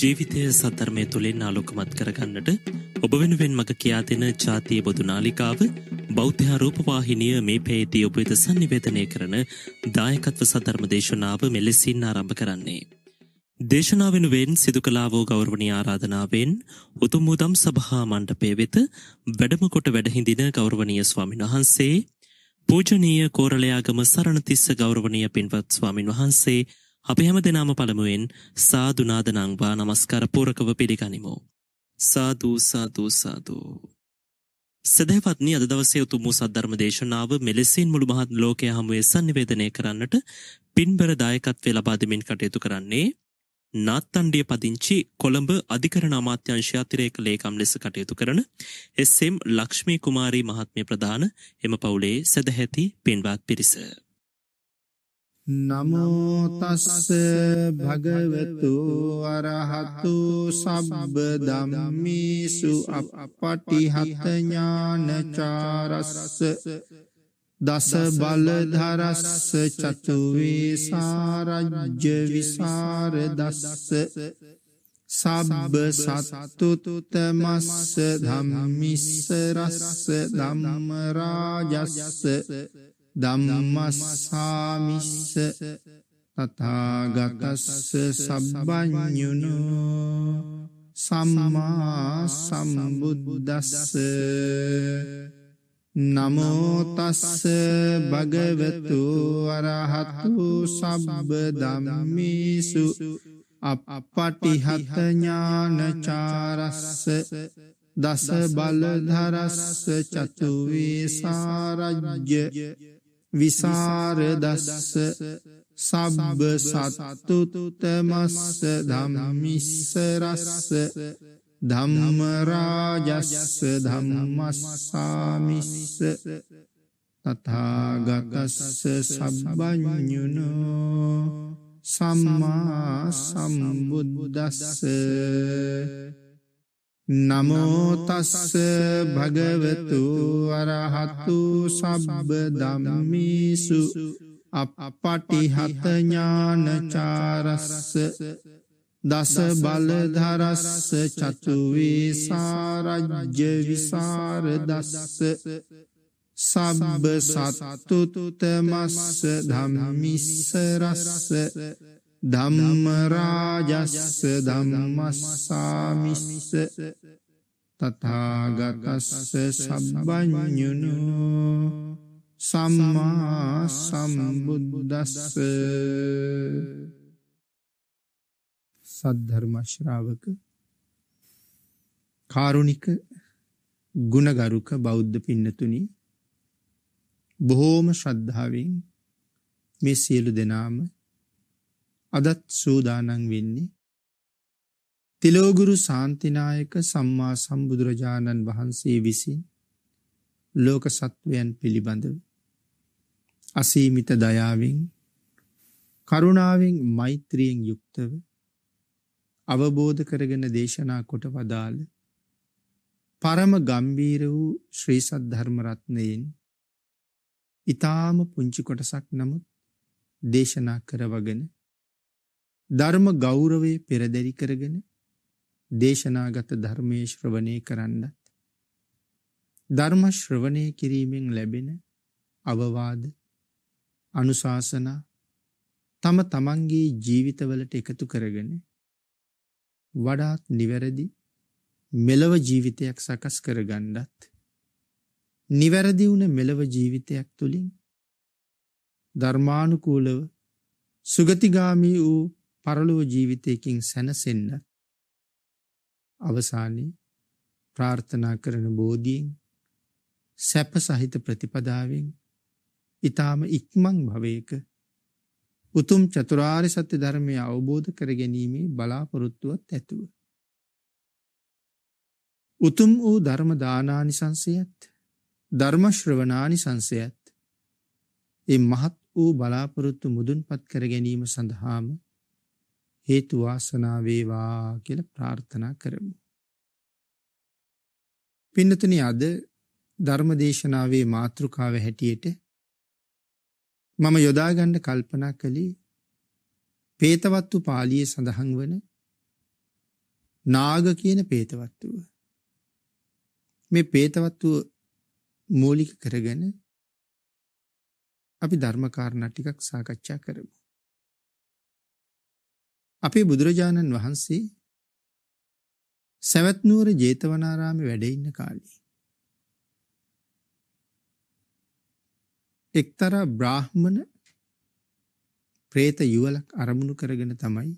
ජීවිතය සත්ධර්මය තුළින් ආලෝකමත් කරගන්නට ඔබ වෙනුවෙන් මඟ කියා දෙෙන ජාතිය බොදු නාලිකාව බෞද්ධහාරූපවාහිනිය මේ පේදී ඔබ වෙත සන්නිවේදනය කරන දායකත්ව සධර්ම දේශනාව මෙලෙසින් ආරම්භ කරන්නේ. දේශනාවෙනුවෙන් සිදු කලාවෝ ගෞරවනි ආරාධනාවෙන් උතුම් මුදම් සභහා මණ්ඩපය වෙත වැඩමකොට වැඩහිඳින ගෞරවනය ස්වාමින් වහන්සේ පූජනීය කෝරලයාගම සරණතිස්ස ගෞරවනය පින්වත් ස්වාමින් වහන්සේ අපි හැම දෙනාම පළමුුවෙන් සාධනාදනංවා නමස්කර පෝරකව පිළිගනිමෝ. සාධූ සාධූසාධූ. සැදැපත්නි අද දවසේ උතුමූ සද්ධර්ම දේශනාව මෙලෙසින් මුළු මහත් ලෝකය හමුවේ සන්නිවේදනය කරන්නට පින්බර දායකත්වය ලබාදමින් කටයුතු කරන්නේ නාත්තන්ඩිය පදිංචි කොළඹ අධිකරණ අමාත්‍යංශ අතිරේක ලේකම් ලෙස කටයුතු කරන එස්සෙම් ලක්ෂ්මී කුමාරී මහත්මය ප්‍රධාන එම පවුලේ සැදැහැති පින්වත් පිරිස. නමෝතස්ස භගවතු අරහතු සබ්බ දම්මිසු අපපටිහත ඥානචාරස්ස දස බලධරස්ස චතුවේ සාරජ්‍ය විසාර දස්ස සබ්බ සත්තුතුතමස්ස ධම්මිස්ස රස්ස ධම්මරාජස්ස දම්මස්සාමිස්ස තතාගතස්ස සබ්බඥුණු සම්මා සම්බුද්බුදස්ස නමෝතස්ස භගවතු අරහතු සබ්බ දම්මිසු අපපටිහතඥානචාරස්ස දස බලධරස්ස චතුවේ සාරජ්‍ය විසාරදස්ස සබ්බ සත්තුතමස්ස ධම්මිස්ස රස්ස ධම්මරාජස්ස ධම්මස්සාමිස්ස තථාගතස්ස සබ්බඤුනෝ සම්මා සම්බුද්දස්ස නමෝතස්ස භගවතු අරහතු සබ්බ දම්මිසු අපපටිහතඥානචාරස්ස දස බලධරස්ස චතුවේ සාරජ්‍ය විසාර දස්ස සබබ සත්තුතුතමස්ස ධම්මිස්සරස්ස ධම්මරාජස්ස ධම්මස්සාමිස්ස තථාගතස්ස සබ්බඤුනු සම්මා සම්බුද්දස්ස සද්ධර්ම ශ්‍රාවක කාරුණික ගුණගරුක බෞද්ධ පින්නතුනි බොහෝම ශ්‍රද්ධාවෙන් මේ සියලු දෙනාම අදත් සූදානන් වෙන්නේ. තිලෝගුරු සාන්තිනායක සම්මා සම්බුදුරජාණන් වහන්සේ විසින් ලෝක සත්වයන් පිළිබඳව. අසීමිත දයාවෙන් කරුණාවෙන් මෛත්‍රියෙන් යුක්තව අවබෝධ කරගෙන දේශනා කොට වදාළ පරම ගම්බීර වූ ශ්‍රීසත් ධර්මරත්නයෙන් ඊ타ම පුංචි කොටසක් නමුත් දේශනා කරවගෙන ධර්ම ගෞරවේ පෙරදැරි කරගෙන දේශනාගත ධර්මයේ ශ්‍රවණය කරන්නත් ධර්ම ශ්‍රවණය කිරීමෙන් ලැබෙන අවවාද අනුශාසනා තම තමන්ගේ ජීවිතවලට එකතු කරගෙන වඩාත් නිවැරදි මෙලව ජීවිතයක් සකස් කරගන්නත් නිවැරදි වුණ මෙලව ජීවිතයක් තුළින් ධර්මානුකූලව සුගතිගාමී වූ පරලොව ජීවිතයකින් සැනසෙන්න අවසානයේ ප්‍රාර්ථනා කරන බෝධීන් සැප සහිත ප්‍රතිපදාවෙන් ඊටාම ඉක්මන් භවයක උතුම් චතුරාර්ය සත්‍ය ධර්මය අවබෝධ කර ගැනීමේ බලාපොරොත්තුවත් ඇතුව උතුම් වූ ධර්ම දානානිසංසයත් ධර්ම ශ්‍රවණානිසංසයත් ඒ මහත් වූ බලාපොරොත්තු මුදුන්පත් කර ගැනීම සඳහාම හේතු වාසනා වේවා කියලා ප්‍රාර්ථනා කරමු. පින්නතුනි අද ධර්මදේශනාවේ මාතෘකාව හැටියට මම යොදා ගන්න කල්පනා කළේ පේතවත්තු පාළියේ සඳහන් වන නාග කියන පේතවත්තුව. මේ පේතවත්තුව මූලික කරගෙන අපි ධර්මකාරණා ටිකක් සාකච්ඡා කරමු. අපේ බුදුරජාණන් වහන්සේ සවැත් නුවර ජේතවනාරාමේ වැඩ ඉන්න කාලේ එක්තරා බ්‍රාහ්මණ പ്രേත යුවලක් අරමුණු කරගෙන තමයි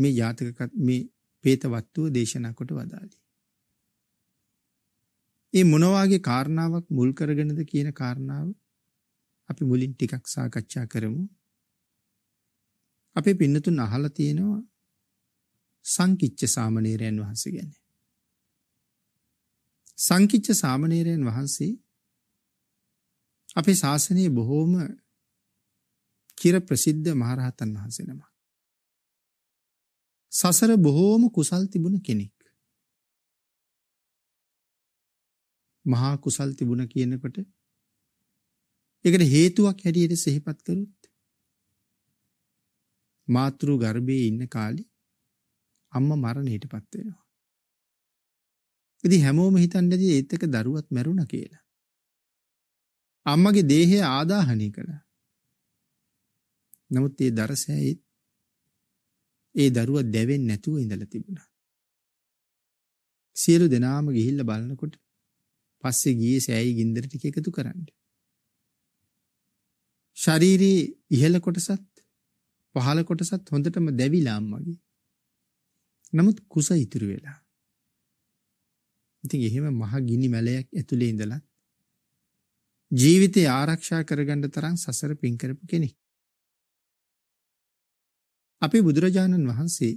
මේ ජාතක මේ പ്രേතවත්ව දේශනා කොට වදාළේ. මේ මොනවාගේ කාරණාවක් මුල් කරගෙනද කියන කාරණාව අපි මුලින් ටිකක් සාකච්ඡා කරමු. අපේ පින්නතුන් අහලා තියෙනවා සංකිච්ච සාමණේරයන් වහන්සේ ගැන. සංකිච්ච සාමණේරයන් වහන්සේ අපේ ශාසනයේ බොහෝම කිර ප්‍රසිද්ධ මහරහතන් වහන්සේ නමක්. සසර බොහෝම කුසල් තිබුණ කෙනෙක්. මහා කුසල් තිබුණ කියනකොට ඒකට හේතුවක් හැටියට සිහිපත් කරුත් මාතෘ ගර්භයේ ඉන්න කාලේ අම්මා මරණයටපත් වෙනවා. ඉතින් හැමෝම හිතන්නේ ඒත් එක දරුවත් මැරුණා කියලා. අම්මගේ දේහය ආදාහණය කළා. නමුත් ඒ දරසෑයි ඒ දරුවා දැවෙන්නේ නැතුව ඉඳලා තිබුණා. සියලු දෙනාම ගිහිල්ලා බලනකොට පස්සේ ගියේ සෑයි ගින්දර ටික එකතු කරන්න. ශාරීරියේ ඉහළ කොටසත් පහළ කොටසත් හොඳටම දැවිලාම් වගේ. නමුත් කුස ඉතුරු වෙලා. ඉතින් එහෙම මහ ගිනි මැලයක් ඇතුලේ ඉඳලා ජීවිතය ආරක්ෂා කරගන්න තරම් සසර පින් කරපු කෙනෙක්. අපේ බුදුරජාණන් වහන්සේ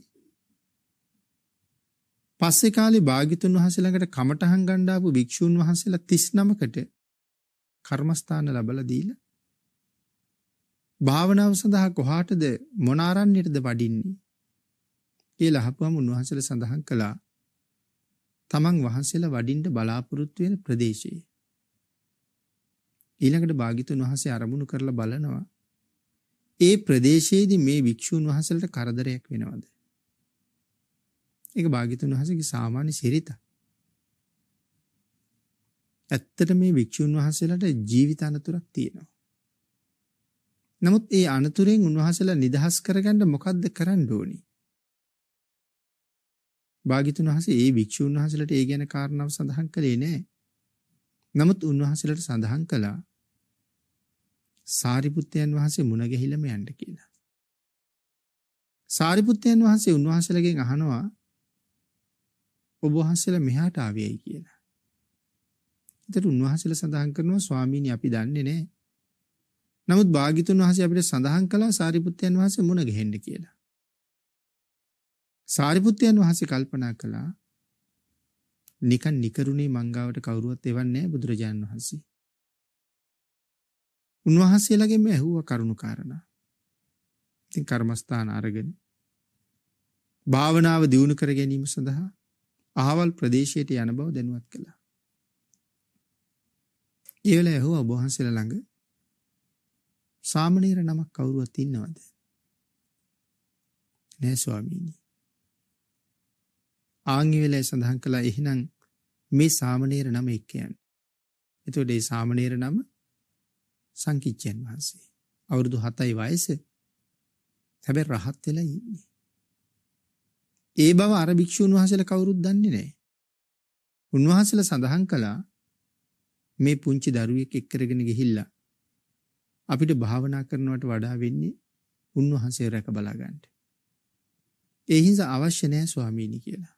පස්සේ කාලේ භාග්‍යතුන් වහන්සේ ළඟට කමටහන් ගන්න ආපු භික්ෂූන් වහන්සේලා 39කට කර්මස්ථාන ලැබලා දීලා භාවනාව සඳහා කොහාටද මොන ආරණ්‍යයටද වඩින්නේ කියලා අහපුවම උන්වහන්සේලා සඳහන් කළා තමන් වහන්සේලා වඩින්න බලාපොරොත්තු වෙන ප්‍රදේශයේ ඊළඟට භාග්‍යතුන් වහන්සේ අරමුණු කරලා බලනවා ඒ ප්‍රදේශයේදී මේ භික්ෂුන් වහන්සේලට කරදරයක් වෙනවද ඒක භාග්‍යතුන් වහන්සේගේ සාමාන්‍ය සිරිත ඇත්තට මේ භික්ෂුන් වහන්සේලාට ජීවිත අනතුරක් තියෙනවා නමුත් ඒ අනතුරෙන් උන්වහන්සේලා නිදහස් කරගන්න මොකද්ද කරන්න ඕනි? භාග්‍යතුන් වහන්සේ ඒ භික්ෂුන් වහන්සේලාට ඒ ගැන කාරණාව සඳහන් කළේ නැහැ. නමුත් උන්වහන්සේලාට සඳහන් කළා සාරිපුත්තයන් වහන්සේ මුණ ගැහිලම යන්න කියලා. සාරිපුත්තයන් වහන්සේ උන්වහන්සේලාගෙන් අහනවා ඔබ වහන්සේලා මෙහාට ආවේයි කියලා. ඒතර උන්වහන්සේලා සඳහන් කරනවා ස්වාමීනි අපි දන්නේ නැහැ. නමුත් භාග්‍යතුන් වහන්සේ අපිට සඳහන් කළා සාරිපුත්තයන් වහන්සේ මුණ ගැහෙන්න කියලා. සාරිපුත්තයන් වහන්සේ කල්පනා කළා නිකන් නිකරුණේ මංගාවට කවුරුවත් එවන්නේ නැහැ බුදුරජාණන් වහන්සේ. උන්වහන්සේලාගෙන් මේ ඇහුවා කරුණු කාරණා. ඉතින් කර්මස්ථාන අරගෙන භාවනාව දියුණු කර ගැනීම සඳහා අහවල් ප්‍රදේශයට යන බව දැනුවත් කළා. ඒ වෙලාව ඇහුවා ඔබ වහන්සේලා ළඟ සාමණේර නමක් කවුරුවත් ඉන්නවද? නෑ ස්වාමීනි. ආංගිවිලේ සඳහන් කළා එහෙනම් මේ සාමණේර නම එක්ක යන්න. එතකොට මේ සාමණේර නම සංකිච්ඡයන් වහන්සේ. අවුරුදු 7යි වයස. හැබැයි රහත් වෙලා ඉන්නේ. ඒ බව අර භික්ෂුන් වහන්සේලා කවුරුත් දන්නේ නැහැ. උන්වහන්සේලා සඳහන් කළා මේ පුංචි දරුවෙක් එක්කගෙන ගිහිල්ලා අපිට භාවනා කරනවට වඩා වෙන්නේ උන්වහන්සේ රැක බලාගන්න. ඒ හින්සා අවශ්‍ය නැහැ ස්වාමීනි කියලා.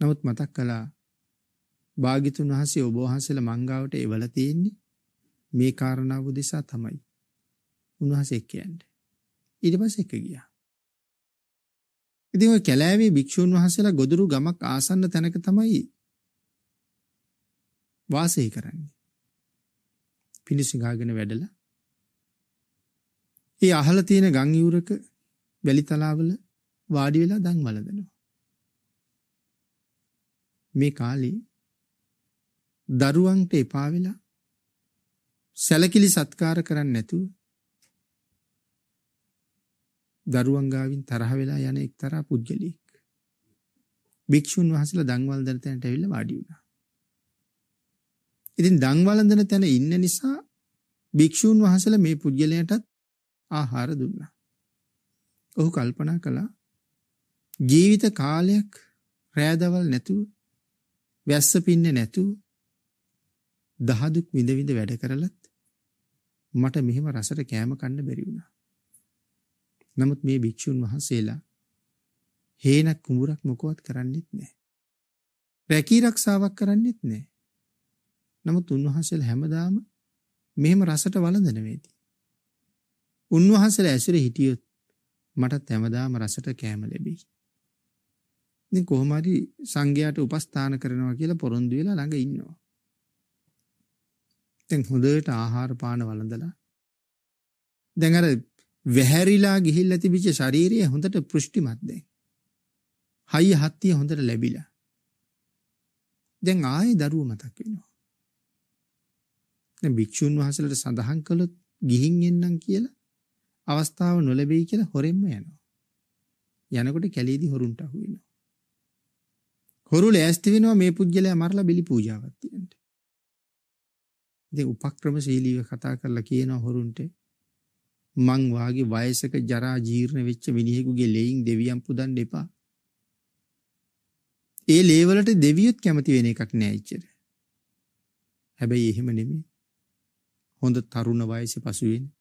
නමුත් මතක් කළා භාග්‍යතුන් වහන්සේ ඔබ වහන්සේලා මංගාවට එවලා තියෙන්නේ මේ කාරණාව උදෙසා තමයි. උන්වහන්සේ කියන්නේ. ඊට පස්සේ එක ගියා. ඉතින් ওই කැලෑවේ භික්ෂුන් වහන්සේලා ගොදුරු ගමක් ආසන්න තැනක තමයි වාසය කරන්නේ. පිණිසිඟාගෙන වැඩලා ඒ අහල තියෙන ගං යූරක වැලි තලාවල වාඩි වෙලා දන් වලදනවා. මේ කාලේ දරුවන්ට එපා වෙලා සැලකිලි සත්කාර කරන්නේ නැතුව දරුවන් ගාවින් තරහ වෙලා යන එක්තරා පුද්ගලෙක් භික්ෂුන් වහන්සේලා දන්වල දන තැනට ඇවිල්ලා වාඩි වුණා. ඉතින් දන්වල දන තැන ඉන්න නිසා භික්ෂුන් වහන්සේලා මේ පුද්ගලයාටත් ආහාර දුන්නා. ඔහු කල්පනා කළා ජීවිත කාලයක් රෑදවල් නැතුව වැස්ස පින්නේ නැතුව දහදුක් විඳ විඳ වැඩ කරලත් මට මෙහෙම රසට කෑම කන්න බැරි වුණා. නමුත් මේ භික්ෂුන් වහන්සේලා හේනක් කුඹුරක් මොකවත් කරන්නෙත් නැහැ. රැකී රක්ෂාවක් කරන්නෙත් නැහැ. නමුත් උන්වහන්සේලා හැමදාම මෙහෙම රසට වළඳන වේදී උන්වහන්සේලා ඇසුරේ හිටියොත් මට හැමදාම රසට කැම ලැබෙයි. ඉතින් කොහොම හරි සංඝයාට උපස්ථාන කරනවා කියලා පොරොන්දු වෙලා ළඟ ඉන්නවා. දැන් හොඳට ආහාර පාන වළඳලා දැන් අර වැහැරිලා ගිහිල්ලා තිබිච්ච ශාරීරිය හොඳට පුෂ්ටිමත් දැන්. හයිය හත්තිය හොඳට ලැබිලා. දැන් ආයේ දරුව මතක් වෙනවා. දැන් භික්ෂුන් වහන්සේලාට සඳහන් කළොත් ගිහින් එන්නම් කියලා අවස්ථාව නොලැබෙයි කියලා හොරෙන්ම යනවා. යනකොට කැලේදී හොරුන්ට අහු වෙනවා. හොරු ලෑස්ති වෙනවා මේ පුජ්‍යලයා මරලා බිලි පූජාවක් තියන්න. ඉතින් උපක්‍රමශීලීව කතා කරලා කියන හොරුන්ට මං වාගේ වයසක ජරා ජීර්ණ වෙච්ච මිනිහෙකුගේ ලෙයින් දෙවියන් පුදන්න එපා. ඒ ලේවලට දෙවියොත් කැමති වෙන එකක් නෑ ඉච්චර. හැබැයි එහෙම නෙමෙයි. හොඳ තරුණ වයසේ පසුවෙන්නේ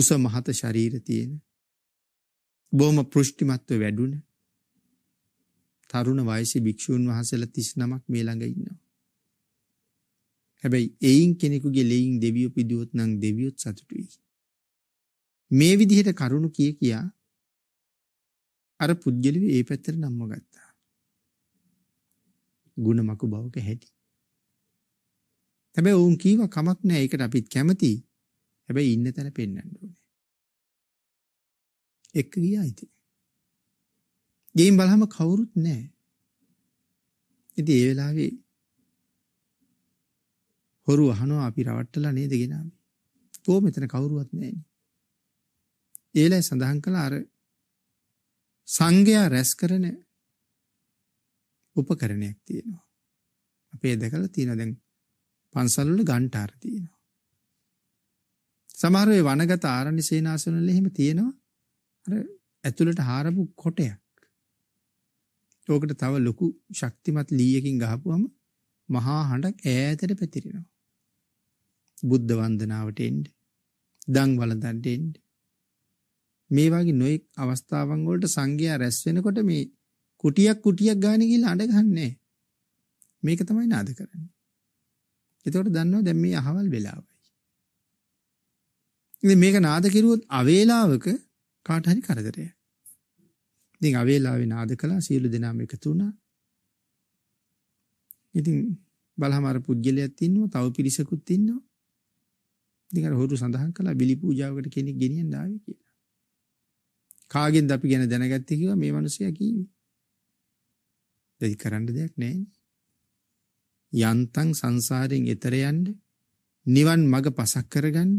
උස මහත ශරීර තියෙන. බොහොම පෘෂ්ටිමත්ව වැඩුණ. තරුණ වයසේ භික්ෂූන් වහන්සේලා 39ක් මේ ළඟ ඉන්නවා. හැබැයි එයින් කෙනෙකුගේ ලෙයින් දෙවියෝ පිදුවොත් නම් දෙවියොත් සතුටුයි. මේ විදිහට කරුණු කිය කියා අර පුද්ගලිව ඒ පැත්තට නම්ම ගත්තා. ಗುಣ මකු බවක හැටි. හැබැයි ඔවුන් කීව කමක් නෑ ඒකට අපිත් කැමතියි. හැබැයි ඉන්න තැන පෙන්වන්න ඕනේ. එක්ක ගියා ඉතින්. ගේම් බලහම කවුරුත් නැහැ. ඉතින් ඒ වෙලාවේ හොරු අහනවා අපි රවට්ටලා නේද ගෙනාවේ. කොහොම මෙතන කවුරුවත් නැහැ ඒලයි සඳහන් කළ අර සංඝයා රැස් කරන උපකරණයක් තියෙනවා. අපේ දැකලා තියෙනවා දැන් පන්සල් වල ඝණ්ඨාර තියෙනවා. සමහර ඒ වනගත ආරණ්‍ය සේනාසන වල එහෙම තියෙනවා. අර ඇතුළට හාරපු කොටයක්. ඕකට තව ලොකු ශක්තිමත් ලීයකින් ගහපුවම මහා හඬක් ඈතට පැතිරෙනවා. බුද්ධ වන්දනාවට එන්න. දන් වළඳන්ට එන්න. මේ වගේ නොයෙක් අවස්ථාවන් වලට සංගයා රැස් වෙනකොට මේ කුටියක් කුටියක් ගාන ගිහලා අඬ ගන්නෑ. මේක තමයි නාද කරන්නේ. එතකොට දන්නවා දැන් මේ අහවල් වෙලාවයි. ඉතින් මේක නාද කෙරුවොත් අවේලාවක කාට හරි කරදරය. ඉතින් අවේලාවේ නාද කළා සියලු දෙනාම එකතු වුණා. ඉතින් බලහම අර පුජ්‍යලයක් ඉන්නවා තව පිරිසකුත් ඉන්නවා. ඉතින් අර හොරු සඳහන් කළා බිලි පූජාවකට කෙනෙක් ගෙනියන්න ආවේ කියලා. කාගෙන්ද අපි ගැන දැනගත්තේ කිව්වා මේ මිනිසයා කීවේ. දෙයි කරන්න දෙයක් නැහැ. යන්තම් සංසාරයෙන් එතර යන්න නිවන් මඟ පසක් කරගන්න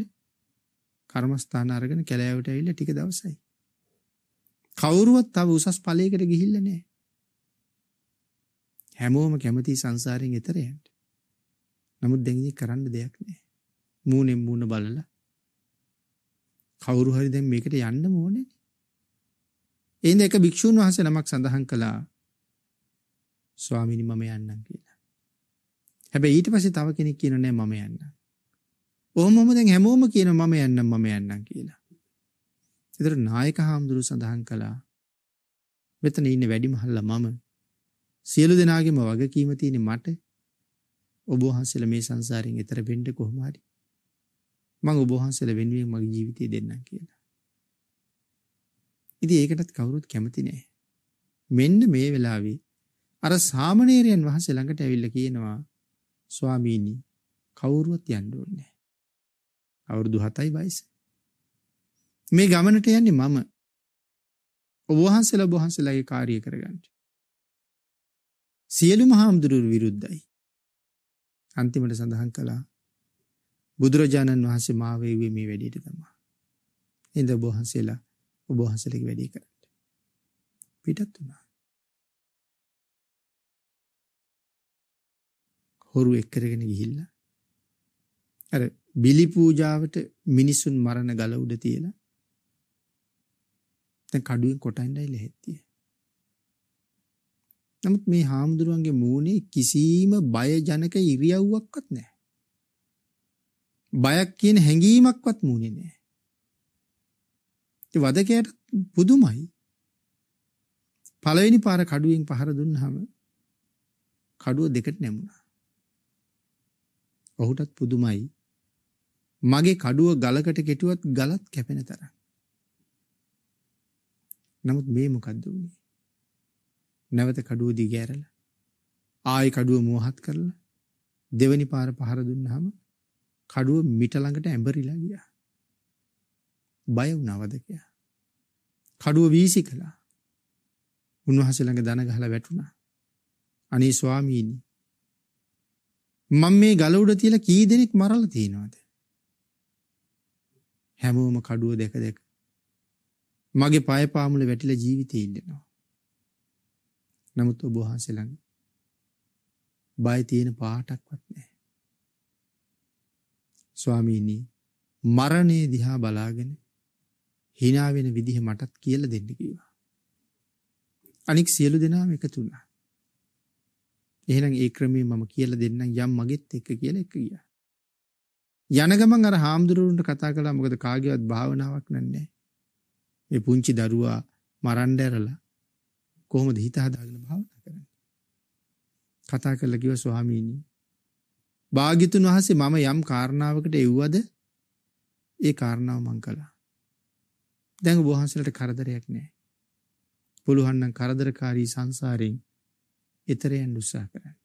කර්මස්ථාන අරගෙන කැලෑවට ඇවිල්ලා ටික දවසයි. කවුරුවත් තව උසස් ඵලයකට ගිහිල්ලා නැහැ. හැමෝම කැමති සංසාරයෙන් එතර යන්න. නමුත් දැන් ඉතින් කරන්න දෙයක් නැහැ. මූණෙන් මූණ බලලා කවුරු හරි දැන් මේකට යන්න ඕනේ. එහෙනම් එක භික්ෂුන් වහන්සේ නමක් සඳහන් කළා ස්වාමීනි මම යන්නම් කියලා. හැබැයි ඊට පස්සේ තව කෙනෙක් කියනවා නෑ මම යන්නම්. ඔහොමම දැන් හැමෝම කියන මම යන්නම් මම යන්නම් කියලා. ඒතර නායක හාමුදුරු සඳහන් කළා මෙතන ඉන්න වැඩිමහල්ලා මම සියලු දෙනාගේම වගකීම තියෙන්නේ මට. ඔබ වහන්සේලා මේ සංසාරයෙන් එතර වෙන්න කොහොම හරි. මම ඔබ වහන්සේලා වෙනුවෙන් මගේ ජීවිතය දෙන්නම් කියලා. ඉතින් ඒකටත් කවුරුත් කැමති නෑ. මෙන්න මේ වෙලාවේ අර සාමණේරයන් වහන්සේ ළඟට ඇවිල්ලා කියනවා ස්වාමීනි කවුරුවත් යන්න ඕනේ අවුරුදු 7යි වයස. මේ ගමනට යන්නේ මම. ඔබ වහන්සේලා ඔබ වහන්සේලාගේ කාර්ය කරගන්න. සියලුම හාමුදුරුවෝ විරුද්ධයි. අන්තිමට සඳහන් කළා බුදුරජාණන් වහන්සේ මා වේවි මේ වැඩේට තමයි. ඉඳ ඔබ වහන්සේලා ඔබ වහන්සේලගේ වැඩේ කරන්න. පිටත් වුණා. හොරු එක්කරගෙන ගිහිල්ලා අර බිලි පූජාවට මිනිසුන් මරණ ගල උඩ තියලා දැන් කඩුවෙන් කොටන්නයි ලෙහෙත්තිය. නමුත් මේ හාමුදුරුවන්ගේ මූණේ කිසිම බය ජනක ඉරියව්වක්වත් නැහැ. බයක් කියන හැඟීමක්වත් මූණේ නැහැ. ඒ වදකයට පුදුමයි. පළවෙනි පාර කඩුවෙන් පහර දුන්නාම කඩුව දෙකට නැමුණා. ඔහුටත් පුදුමයි මගේ කඩුව ගලකට කෙටුවත් ගලත් කැපෙන තරම්. නමුත් මේ මොකද්ද වුනේ? නැවත කඩුව දිගෑරලා ආයි කඩුව මෝහත් කරලා දෙවනි පාර පහර දුන්නාම කඩුව මිට ළඟට ඇඹරිලා ගියා. බය වුණාවද කියලා. කඩුව වීසි කළා. උන්වහන්සේ ළඟ දන ගහලා වැටුණා. අනේ ස්වාමීනි මම මේ ගල උඩ තියලා කී දෙනෙක් මරලා තියනවද? හැමෝම කඩුව දැක දැක මගේ පය පාමුල වැටිලා ජීවිතේ ඉන්නවා. නමුත් ඔබ වහන්සේලන් බය තියෙන පාටක්වත් නැහැ. ස්වාමීනි මරණය දිහා බලාගෙන hina වෙන විදිහ මටත් කියලා දෙන්න කිව්වා. අනික සියලු දෙනාම එකතු වුණා. එහෙනම් ඒ ක්‍රමයේ මම කියලා දෙන්නම් යම් මගෙත් එක්ක කියලා එක ගියා. යන ගමන් අර හාමුදුරුවන්ට කතා කළා මොකද කාගේවත් භාවනාවක් නැන්නේ. මේ පුංචි දරුවා මරන්න ඇරලා කොහොමද හිත හදාගෙන භාවනා කරන්නේ? කතා කරලා කිව්වා ස්වාමීනි භාග්‍යතුන් වහන්සේ මම යම් කාරණාවකට එව්වද ඒ කාරණාව මං කළා. දැන් ඔබ වහන්සේලට කරදරයක් නැහැ. පුළුවන් නම් කරදරකාරී සංසාරයෙන් එතර යන්න උත්සාහ කරන්න.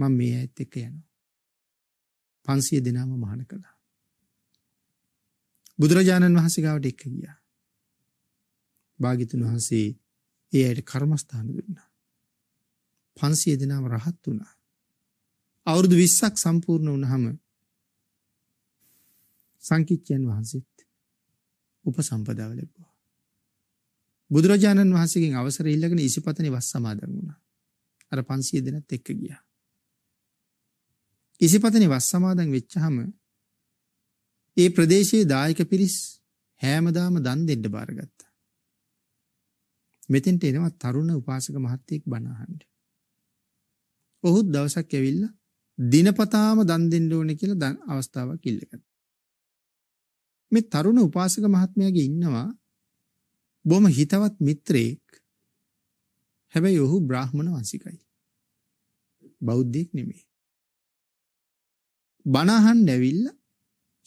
මම මේ ඇත් එක්ක යනවා. පන්සිය දෙනාම මහන කළා. බුදුරජාණන් වහන්සේගාවට එක්ක ගියා. භාගිතුන් වහන්සේ ඒ අයට කර්මස්ථාන දුන්නා. පන්සිය දෙනාම රහත් වුණා. අවුරුදු 20ක් සම්පූර්ණ වුණාම සංකිච්ඡයන් වහන්සේත් උපසම්පදාව ලැබුවා. බුදුරජාණන් වහන්සේගෙන් අවසර ඉල්ලගෙන ඉසිපතනේ වස් සමාදන් වුණා. අර 500 දෙනෙක් එක්ක ගියා. ඉසිපතනේ වස් සමාදන් වෙච්චාම ඒ ප්‍රදේශයේ දායක පිරිස් හැමදාම දන් දෙන්න බාරගත්තා. මෙතෙන්ට එනවා තරුණ උපාසක මහත්තයෙක් බණ අහන්න. ඔහුත් දවසක් ඇවිල්ලා දිනපතාම දන් දෙන්න ඕනේ කියලා දන් අවස්ථාවක් ඉල්ලගත්තා. මේ තරුණ උපාසක මහත්මයාගේ ඉන්නවා බොහොම හිතවත් මිත්‍රයෙක්. හැබැයි ඔහු බ්‍රාහ්මණ වංශිකයි. බෞද්ධයෙක් නෙමෙයි. බණහන් නැවිල්ලා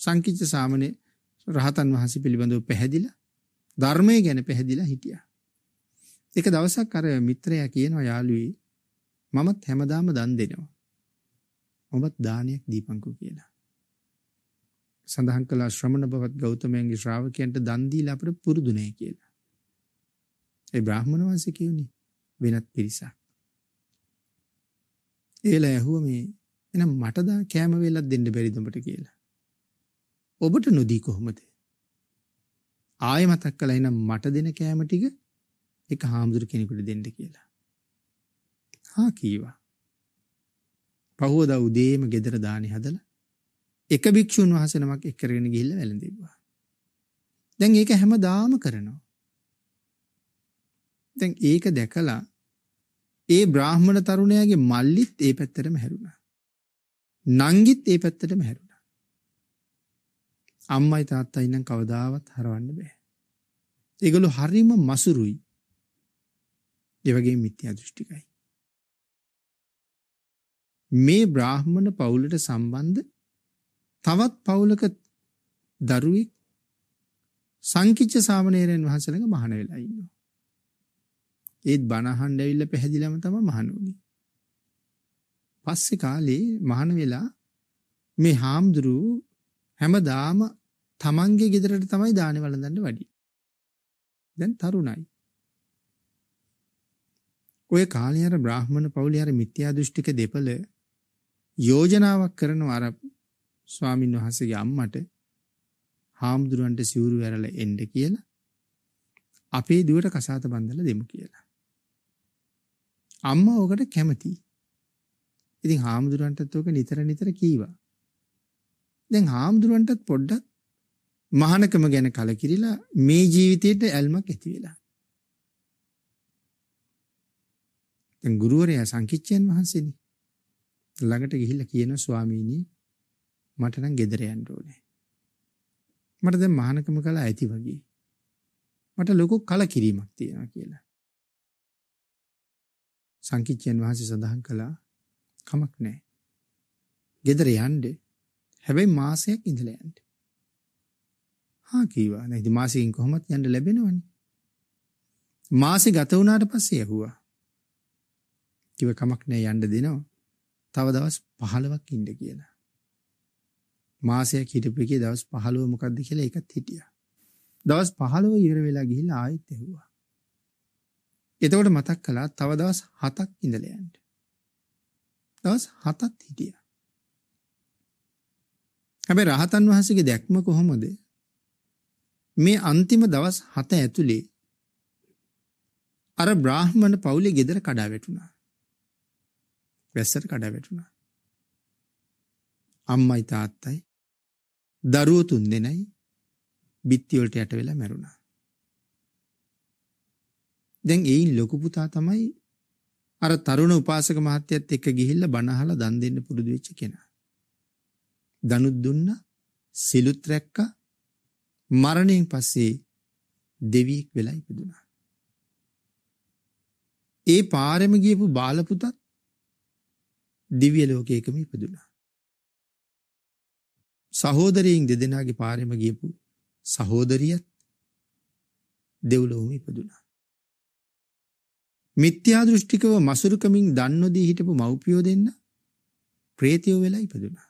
සංකිච්ච සාමනේ රහතන් වහන්සේ පිළිබඳව පැහැදිලා ධර්මය ගැන පැහැදිලා හිටියා. එක දවසක් අර මිත්‍රයා කියනවා යාළුවේ මමත් හැමදාම දන් දෙනවා. ඔබත් දානයක් දීපංකෝ කියලා. සඳහන් කළා ශ්‍රමණ බවත් ගෞතමයන්ගේ ශ්‍රාවකයන්ට දන් දීලා අපිට පුරුදු නැහැ කියලා. ඒ බ්‍රාහ්මණ වංශිකයෝනි වෙනත් පිරිසක්. ඒලා ඇහුව මේ එහෙනම් මට දා කෑම වේලක් දෙන්න බැරිද උඹට කියලා. ඔබට නොදී කොහොමද? ආයෙ මතක් කළා එහෙනම් මට දෙන කෑම ටික එක හාමුදුර කෙනෙකුට දෙන්න කියලා. හා කීවා. පහවදා උදේම ගෙදර දානි හදලා එක භික්ෂුන් වහන්සේ නමක් එක් කරගෙන ගිහිල්ලා වැළඳෙව්වා. දැන් ඒක හැමදාම කරනවා. දැන් ඒක දැකලා ඒ බ්‍රාහ්මණ තරුණයාගේ මල්ලිත් ඒ පැත්තටම හැරුණා. නංගිත් ඒ පැත්තටම හැරුණා. අම්මයි තාත්තයි නම් කවදාවත් හරවන්න බෑ. ඒගොල්ලෝ හරිම මසුරුයි. ඒ වගේ මිත්‍යා දෘෂ්ටිකයි. මේ බ්‍රාහ්මණ පවුලට සම්බන්ධ තවත් පවුලක දරුවෙක් සංකිච්ච සාමණේරයන් වහන්සේලඟ මහාන වෙලා ඉන්නවා. ඒත් බණහන් ඇවිල්ලා පැහැදිලම තමයි මහාන උනේ. පස්සේ කාලේ මහාන වෙලා මේ හාමුදුරු හැමදාම තමන්ගේ ගෙදරට තමයි දානේ වළඳන්න වැඩි. දැන් තරුණයි. ඔය කාලේ අර බ්‍රාහ්මණ පවුලේ අර මිත්‍යා දෘෂ්ටික දෙපළ යෝජනාවක් කරනවා අර ස්වාමින් වහන්සේගේ අම්මට හාමුදුරන්ට සිවුරු ඇරලා එන්න කියලා අපේ දුවට කසාත බන්දලා දෙමු කියලා. අම්මා ඕකට කැමතියි. ඉතින් හාමුදුරන්ටත් ඕක නිතර නිතර කීවා. දැන් හාමුදුරන්ටත් පොඩ්ඩක් මහානකම ගැන කලකිරිලා මේ ජීවිතේට ඇල්මක් ඇති වෙලා. දැන් ගුරුවරයා සංකිච්ඡයන් වහන්සේනි. ළඟට ගිහිල්ලා කියන ස්වාමීනි මට නම් ගෙදර යන්න ඕනේ. මට දැන් මහානකම කළා ඇති වගේ. මට ලොකු කලකිරීමක් තියෙනවා කියලා. සංකිච්ඡයන් වහන්සේ සඳහන් කළා කමක් නැහැ. ගෙදර යන්න හැබැයි මාසයක් ඉඳලා යන්න. හා කීවා. නේද මාසෙකින් කොහොමද යන්න ලැබෙනවනේ. මාසෙ ගත වුණාට පස්සේ ඇහුවා. කිව කමක් නැහැ යන්න දෙනවා. තව දවස් 15ක් ඉන්න කියලා. මාසයක් හිටපු එකේ දවස් 15 මොකද්ද කියලා ඒකත් හිටියා. දවස් 15 ඉවර වෙලා ගිහිල්ලා ආයෙත් ඇහුවා. එතකොට මතක් කළා තව දවස් 7ක් ඉඳලා යන්න. දවස් 7ක් හිටියා. හැබැයි රහතන් වහන්සේගේ දැක්ම කොහොමද? මේ අන්තිම දවස් 7 ඇතුලේ අර බ්‍රාහ්මණ පවුලේ ගෙදර කඩා වැටුණා. වැස්සට කඩා වැටුණා. අම්මයි තාත්තයි දරුවෝ තුන්දෙනයි බිත්ති වලට යට වෙලා මැරුණා. දැන් ඒයින් ලොකු පුතා තමයි අර තරුණ උපාසක මහත්තයත් එක්ක ගිහිල්ල බණහල දන් දෙන්න පුරුදු වෙච්ච කෙනා. දනුත් දුන්න සිලුත් රැක්ක මරණයෙන් පස්සේ දෙවියෙක් වෙලා ඉපදුනා. ඒ පාරෙම ගියපු බාලපුතත් දිව්‍ය ලෝකයකම ඉපදුනා. සහෝදරයෙන් දෙදෙනාගේ පාරෙම ගියපු සහෝදරියත් දෙව්ලොවම ඉපදුනා. මිත්‍යා දෘෂ්ටිකව මසුරුකමින් දන් නොදී හිටපු මව්පියෝ දෙන්න ප්‍රේතයෝ වෙලා ඉපදුනා.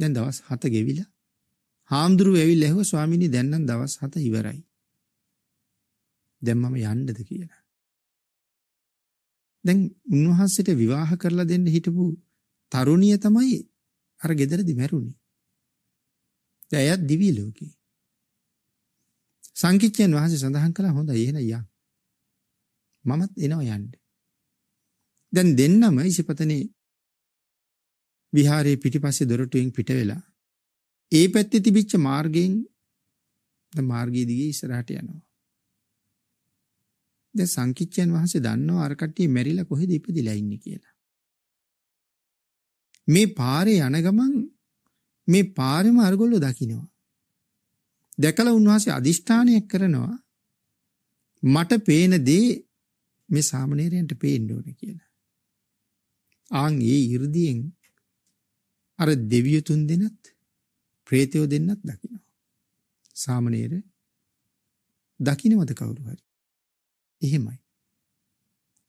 දැන් දවස් 7 ගෙවිලා හාමුදුරුවෝ ඇවිල්ලා ඇහුවා ස්වාමීනි දැන් නම් දවස් 7 ඉවරයි. දැන් මම යන්නද කියලා. දැන් උන්වහන්සේට විවාහ කරලා දෙන්න හිටපු තරුණිය තමයි අර ගෙදරදි මැරුණේ. දැන් එයත් දිවි ලෝකේ. සංකිච්ඡයන් වහන්සේ සඳහන් කළා හොඳයි එහෙනම් යන්න. මමත් එනවා යන්න. දැන් දෙන්නම ඉසිපතනේ විහාරයේ පිටිපස්සේ දොරටුවෙන් පිට වෙලා ඒ පැත්තේ තිබිච්ච මාර්ගයෙන් ද මාර්ගයේ දිගේ ඉස්සරහට යනවා. දැන් සංකිච්ඡයන් වහන්සේ දන්නවා අර කට්ටිය මැරිලා කොහෙද ඉපදිලා ඉන්නේ කියලා. මේ පාරේ යන ගමන් මේ පාරෙම අරගොල්ලෝ දකිනවා. දැකලා උන්වහන්සේ අදිෂ්ඨානයක් කරනවා මට පේන දේ මේ සාමණේරයන්ට පේන්න ඕනේ කියලා. ආන් ඒ 이르දීන් අර දෙවියෝ තුන් දෙනත් ප්‍රේතයෝ දෙන්නත් දකිනවා. සාමණේර දකින්නවද කවුරු හරි? එහෙමයි.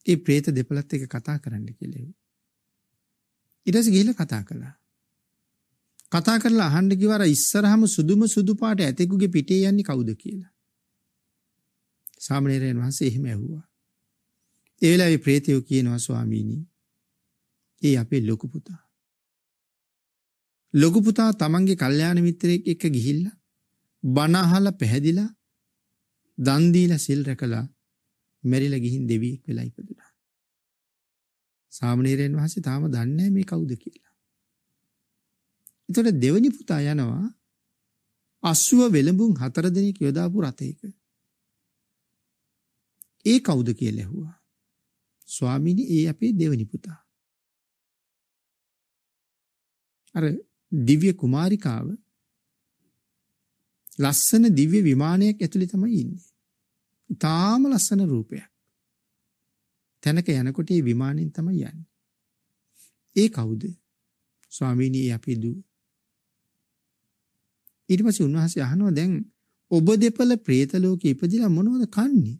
ඒ പ്രേත දෙපළත් එක්ක කතා කරන්න කියලා ඒව. ඊට පස්සේ ගිහිල්ලා කතා කළා. කතා කරලා අහන්න කිව්වා අර ඉස්සරහම සුදුම සුදු පාට ඇතෙකුගේ පිටේ යන්නේ කවුද කියලා. සාමණේරයන් වහන්සේ එහෙම ඇහුවා. ඒ වෙලාවේ ප්‍රේතයෝ කියනවා ස්වාමීනි. ඒ අපේ ලොකු පුතා. ලොකු පුතා තමන්ගේ කල්යාණ මිත්‍රයෙක් එක්ක ගිහිල්ලා බණ අහලා පැහැදිලා දන් දීලා සිල් රැකලා මැරිලා ගිහින් දෙවියෙක් වෙලා ඉපදුනා. සාමණේරයන් වහන්සේ තාම දන්නේ මේ කවුද කියලා. ඒතකොට දෙවනි පුතා යනවා අසුව වෙලඹුන් හතර දෙනෙක් යොදාපු රථයක. ඒ කවුද කියලා ඇහුවා. ස්වාමීනි ඒ අපේ දෙවනි පුතා. අර දිව්‍ය කුමාරිකාව ලස්සන දිව්‍ය විමානයක් ඇතුලේ තමයි ඉන්නේ. තාම ලස්සන රූපයක්. තැනක යනකොට ඒ විමානෙන් තමයි යන්නේ. ඒ කවුද? ස්වාමීනි ඒ අපේ දුව. ඊට පස්සේ උන්වහන්සේ අහනවා දැන් ඔබ දෙපළ പ്രേත ලෝකෙ ඉපදිලා මොනවද කන්නේ?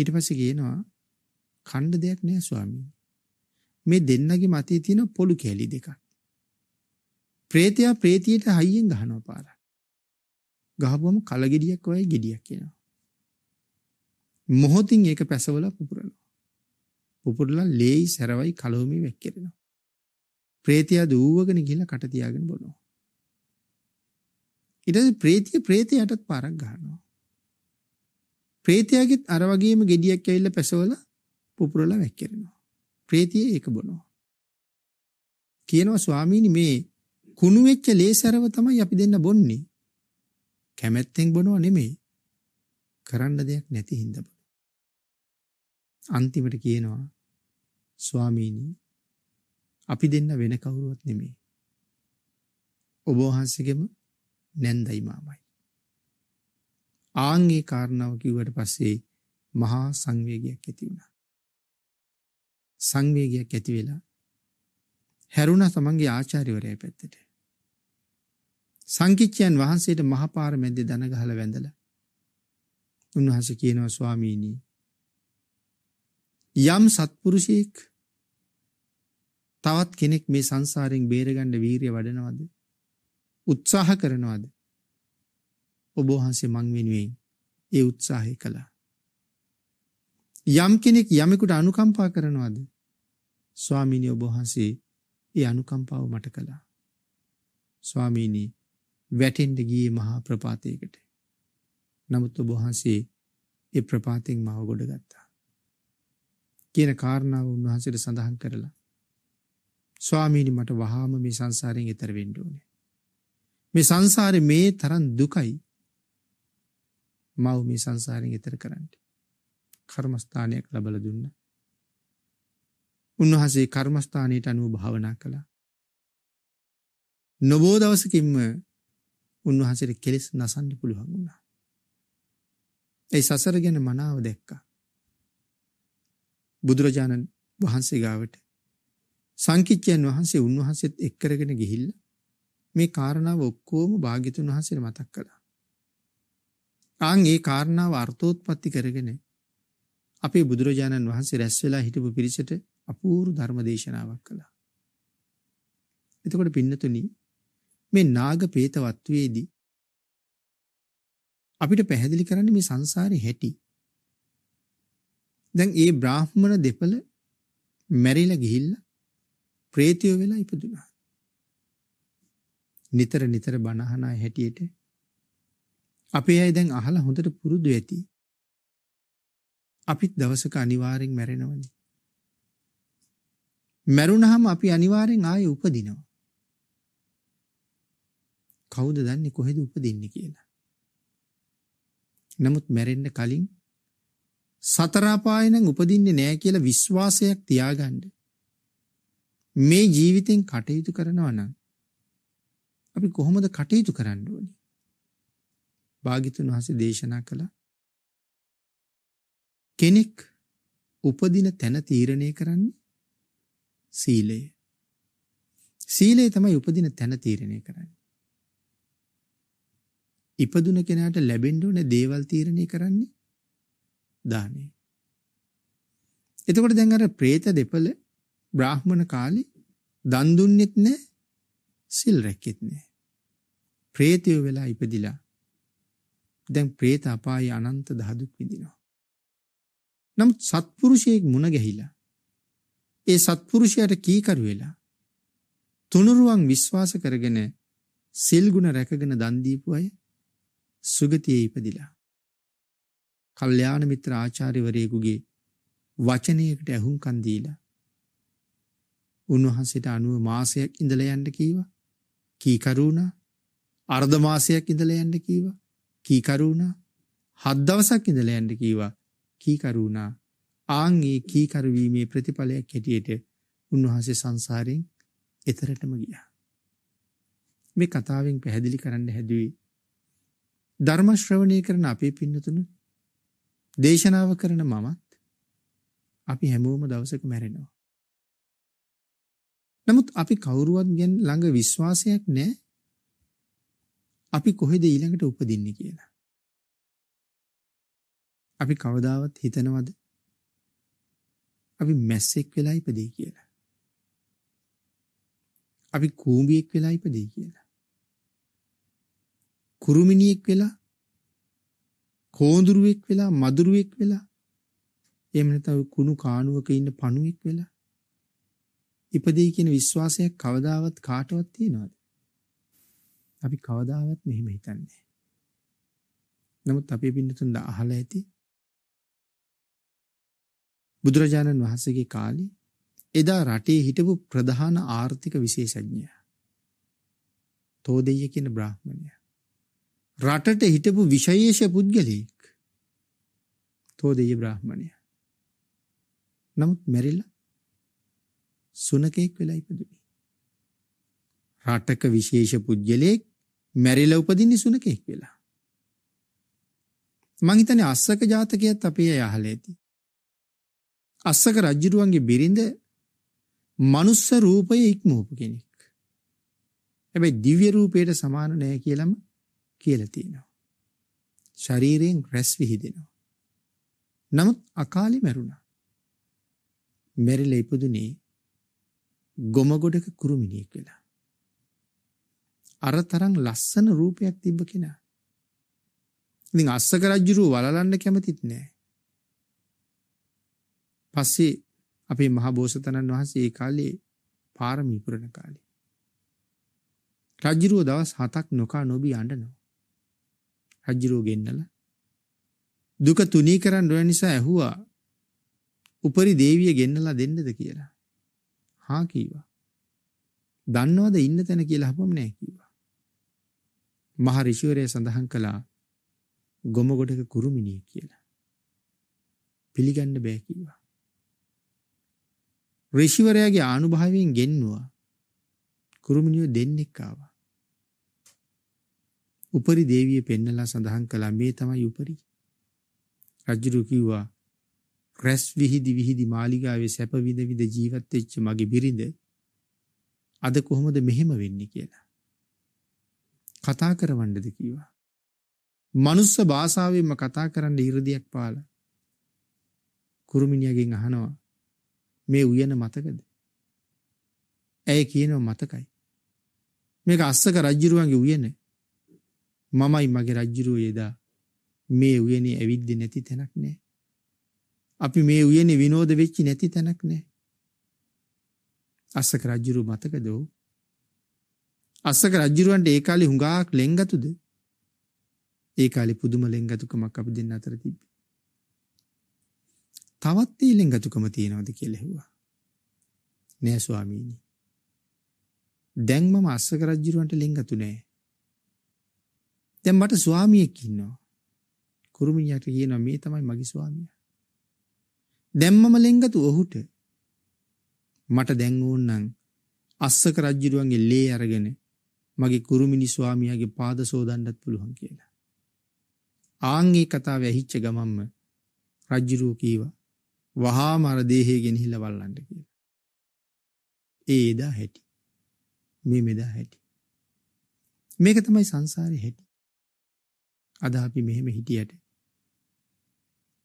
ඊට පස්සේ කියනවා ඛණ්ඩ දෙයක් නෑ ස්වාමීනි. මේ දෙන්නගේ මතේ තියෙන පොළු කැලි දෙකක්. ප්‍රේතයා ප්‍රේතියට හයියෙන් ගහනවා පාරක්. ගහපුවම කලගෙඩියක් වගේ ගෙඩියක් එනවා. මොහොතින් ඒක පැසවලා පුපුරනවා. පුපුරලා ලේයි සැරවයි කලොමේ වැක්කිරෙනවා. ප්‍රේතයා දූවගෙන ගිහලා කට තියාගෙන බොනවා. ඊට පස්සේ ප්‍රේතිය ප්‍රේතයාටත් පාරක් ගහනවා. ප්‍රේතයාගෙත් අර වගේම gediyak ඇවිල්ලා පැසවලා පුපුරලා වැක්කිරෙනවා. ප්‍රේතිය ඒක බොනවා. කියනවා ස්වාමීනි මේ කුණු වෙච්ච ලේසරව තමයි අපි දෙන්න බොන්නේ. කැමැත්තෙන් බොනවා නෙමෙයි. කරන්න දෙයක් නැති හින්දා බොනවා. අන්තිමට කියනවා ස්වාමීනි අපි දෙන්න වෙන කවුරුවත් නෙමෙයි. ඔබ වහන්සේගෙම නැන්දයි මාමයි. ආංගේ කාරණාව කිව්වට පස්සේ මහා සංවේගයක් ඇති වුණා. සංවේගයක් ඇති වෙලා හැරුණා තමන්ගේ ආචාර්යවරයා පැත්තට. සංකිච්ඡයන් වහන්සේට මහපාර මැද්දේ දන ගහලා වැඳලා උන්වහන්සේ කියනවා ස්වාමීනි යම් සත්පුරුෂයෙක් තවත් කෙනෙක් මේ සංසාරයෙන් බේරගන්න වීරිය වඩනවද උත්සාහ කරනවද ඔබ වහන්සේ මං වෙනුවෙන් ඒ උත්සාහය කළා. යම් කෙනෙක් යමෙකුට අනුකම්පා කරනවද? ස්වාමීනි ඔබ වහන්සේ ඒ අනුකම්පාව මට කළා. ස්වාමීනි වැටෙන්න ගියේ මහා ප්‍රපාතයකට. නමුත් ඔබ වහන්සේ ඒ ප්‍රපාතයෙන් මාව ගොඩගත්තා. කියන කාරණාව උන්වහන්සේට සඳහන් කරලා ස්වාමීනි මට වහාම මේ සංසාරයෙන් එතර වෙන්න ඕනේ. මේ සංසාරේ මේ තරම් දුකයි මව් මේ සංසාරෙන් එතර කරන්න. කර්මස්ථානයක් ලබල දුන්න. උන්වහසේ කර්මස්ථානයට අනුව භාවනා කළා. නොබෝ දවසකින්ම උන්වහසට කෙලෙස් නසන්න පුළුවන් වුණා. ඒ සසර ගැන මනාව දැක්කා. බුදුරජාණන් වහන්සේ ගාවට සංකිච්චයන් වහන්සේ උන්වහන්සේත් එක්කරගෙන ගිහිල්ලා මේ කාරණාව ඔක්කොම භාග්‍යතුන් වහන්සේට මතක් කළා. ආන් ඒ කාරණාව අර්ථෝත්පත්ති කරගෙන අපේ බුදුරජාණන් වහන්සේ රැස් වෙලා හිටපු පිරිසට අපූර්ව ධර්ම දේශනාවක් කළා. එතකොට පින්නතුනි මේ නාග පේතවත්වයේදී අපිට පැහැදිලි කරන්නේ මේ සංසාරේ හැටි. දැන් ඒ බ්‍රාහ්මණ දෙපළ මැරිලා ගිහිල්ලා ප්‍රේතයෝ වෙලා ඉපදුනා. නිතර නිතර බණහනා හැටියට අපේ අය දැන් අහලා හොඳට පුරුදු ඇති. අපිත් දවසක අනිවාර්යෙන් මැරෙනවනේ. මැරුණහම අපි අනිවාර්යෙන් ආයේ උපදිනවා. කවුද දන්නේ කොහෙද උපදින්නේ කියලා. නමුත් මැරෙන්න කලින් සතර අපායෙන් උපදින්නේ නැහැ කියලා විශ්වාසයක් තියාගන්න. මේ ජීවිතෙන් කටයුතු කරනවා නම් අපි කොහොමද කටයුතු කරන්න ඕනේ? භාගිතුන් වහසේ දේශනා කළා. කෙනෙක් උපදින තැන තීරණය කරන්නේ සීලය. සීලය තමයි උපදින තැන තීරණය කරන්නේ. ඉපදුන කෙනාට ලැබෙන්න ඕන දේවල් තීරණය කරන්නේ දානය. එතකොට දැන් අර പ്രേත දෙපළ බ්‍රාහ්මණ කාලේ දන් දුන්නෙත් නැහැ සිල් රැක්කෙත් නැහැ. പ്രേතයෝ වෙලා ඉපදිලා දැන් പ്രേත අපායේ අනන්ත දහදුක් විඳිනවා. නමුත් සත්පුරුෂයෙක් මුණ ගැහිලා ඒ සත්පුරුෂයාට කීකරු වෙලා තුනුරුවන් විශ්වාස කරගෙන සිල් ගුණ රැකගෙන දන් දීපු අය සුගතියේ ඉපදිලා. කල්යාණ මිත්‍ර ආචාර්යවරයෙකුගේ වචනයකට ඇහුම්කන් දීලා උන්වහන්සේට අනුව මාසයක් ඉඳලා යන්න කීවා. කීකරුණා අර්ධ මාසයක් ඉඳලා යන්න කීවා. කීකරු වුණා. හත් දවසක් ඉඳලා යන්න කීවා. කීකරු වුණා. ආන් ඒ කීකරු වීමේ ප්‍රතිඵලයක් හැටියට උන්වහන්සේ සංසාරයෙන් එතරටම ගියා. මේ කතාවෙන් පැහැදිලි කරන්න හැදුවේ ධර්ම ශ්‍රවණය කරන අපේ පින්නතුණු දේශනාව කරන මමත් අපි හැමෝම දවසක මැරෙනවා. නමුත් අපි කවුරුවත් ගැන ළඟ විශ්වාසයක් නැහැ. අපි කොහෙද ඊළඟට උපදින්නේ කියලා. අපි කවදාවත් හිතනවද අපි මැස්සෙක් වෙලා ඉපදෙයි කියලා. අපි කූඹියෙක් වෙලා ඉපදෙයි කියලා. කුරුමිනියෙක් වෙලා කෝඳුරුවෙක් වෙලා මදුරුවෙක් වෙලා එහෙම නැත්නම් කුණු කාණුවක ඉන්න පණුවෙක් වෙලා ඉපදෙයි කියන විශ්වාසයක් කවදාවත් කාටවත් තියනවද? අපි කවදාවත් මෙහෙම හිතන්නේ. නමුත් අපේ පින්නතුන් අහලා ඇති බුදුරජාණන් වහන්සේගේ කාලේ එදා රටේ හිටපු ප්‍රධාන ආර්ථික විශේෂඥයා තෝදෙය කියන බ්‍රාහ්මණයා රටට හිටපු විශේෂ පුද්ගලෙක් තෝදෙය බ්‍රාහ්මණයා නමුත් මැරිලා සුනකෙක් වෙලා ඉපදුණි රටක විශේෂ පුද්ගලෙක් මැරිල උපදින්නේ සුනකෙක් වෙලා. මං හිතන්නේ අස්සක ජාතකයත් අපේ යහලේති. අස්සක රජුරුවන්ගේ බිරිඳ මනුස්ස රූපය ඉක්මවපු කෙනෙක්. හැබැයි දිව්‍ය රූපයට සමාන නෑ කියලාම කියලා තියෙනවා. ශරීරයෙන් රැස් විහිදෙනවා. නමුත් අකාලේ මැරුණා. මැරිලා ඉපදුනේ ගොමගොඩක කුරුමිනියෙක් වෙලා. අරතරන් ලස්සන රූපයක් තිබ්බ කෙනා. ඉතින් අස්සක රජුරුව වලලන්න කැමතිත් නෑ. පස්සේ අපේ මහ බෝසතනන් වහන්සේ ඒ කාලේ පාරමී පුරන කාලේ. රජුරුව දවස් 7ක් නොකා නොබී අඬනවා. රජුරුව ගෙන්නලා දුක තුනී කරන්න ඕන නිසා ඇහුවා උපරි දේවිය ගෙන්නලා දෙන්නද කියලා. හා කීවා. දන්නවද ඉන්න තැන කියලා අහපම නෑ කීවා. මහ ඍෂිවරය සඳහන් කළා ගොමගොඩක කුරුමිණිය කියලා. පිළිගන්න බෑ කිව්වා. ඍෂිවරයාගේ ආනුභාවයෙන් ගෙන්නුවා කුරුමිණිය දෙන්නෙක් ආවා. උපරි දේවිය පෙන්නලා සඳහන් කළා මේ තමයි උපරි. රජුරු කිව්වා රැස් විහිදි විහිදි මාලිගාවේ සැප විඳ විඳ ජීවත් වෙච්ච මගේ බිරිඳ අද කොහොමද මෙහෙම වෙන්නේ කියලා. කතා කරවන්නද කීවා. මනුස්ස භාෂාවෙන්ම කතා කරන්න ඉරදියක් පාල. කුරුමිනියගෙන් අහනවා මේ උයන මතකද? ඇය කියනවා මතකයි. මේක අස්සක රජ්ජුරුවන්ගේ උයන. මමයි මගේ රජ්ජුරුවෝ එදා මේ උයනේ ඇවිද්දි නැති තැනක් නෑ. අපි මේ උයනේ විනෝද වෙච්චි නැති තැනක් නෑ. අස්සක රජ්ජුරුව මතකද ඔව්? අස්සක රජුරන්ට ඒ කාලේ හුඟාක් ලෙන්ගතුද? ඒ කාලේ පුදුම ලෙන්ගතුකමක් අපි දෙන්න අතර තිබ්බේ. තවත් ඒ ලෙන්ගතුකම තියෙනවද කියලා ඇහුවා. නෑ ස්වාමීනි. දැන් මම අස්සක රජුරන්ට ලෙන්ගතු නෑ. දැන් මට ස්වාමියෙක් ඉන්නවා. කුරුමිනියට කියනවා මේ තමයි මගේ ස්වාමියා. දැන් මම ලෙන්ගතු ඔහුට. මට දැන් ඕන්නම් අස්සක රජුරුවන්ගේ ලේ අරගෙන මගේ කුරුමිනි ස්වාමියගේ පාද සෝදන්නත් පුළුවන් කියලා. ආංගේ කතාව ඇහිච්ච ගමම්ම රජ්ජුරුව කීවා වහා මර දේහය ගෙනහිල්ල වල්ලන්ට කියලා. ඒ එදා හැටි. මේ මෙදා හැටි. මේක තමයි සංසාරේ හැටි. අද අපි මෙහෙම හිටියට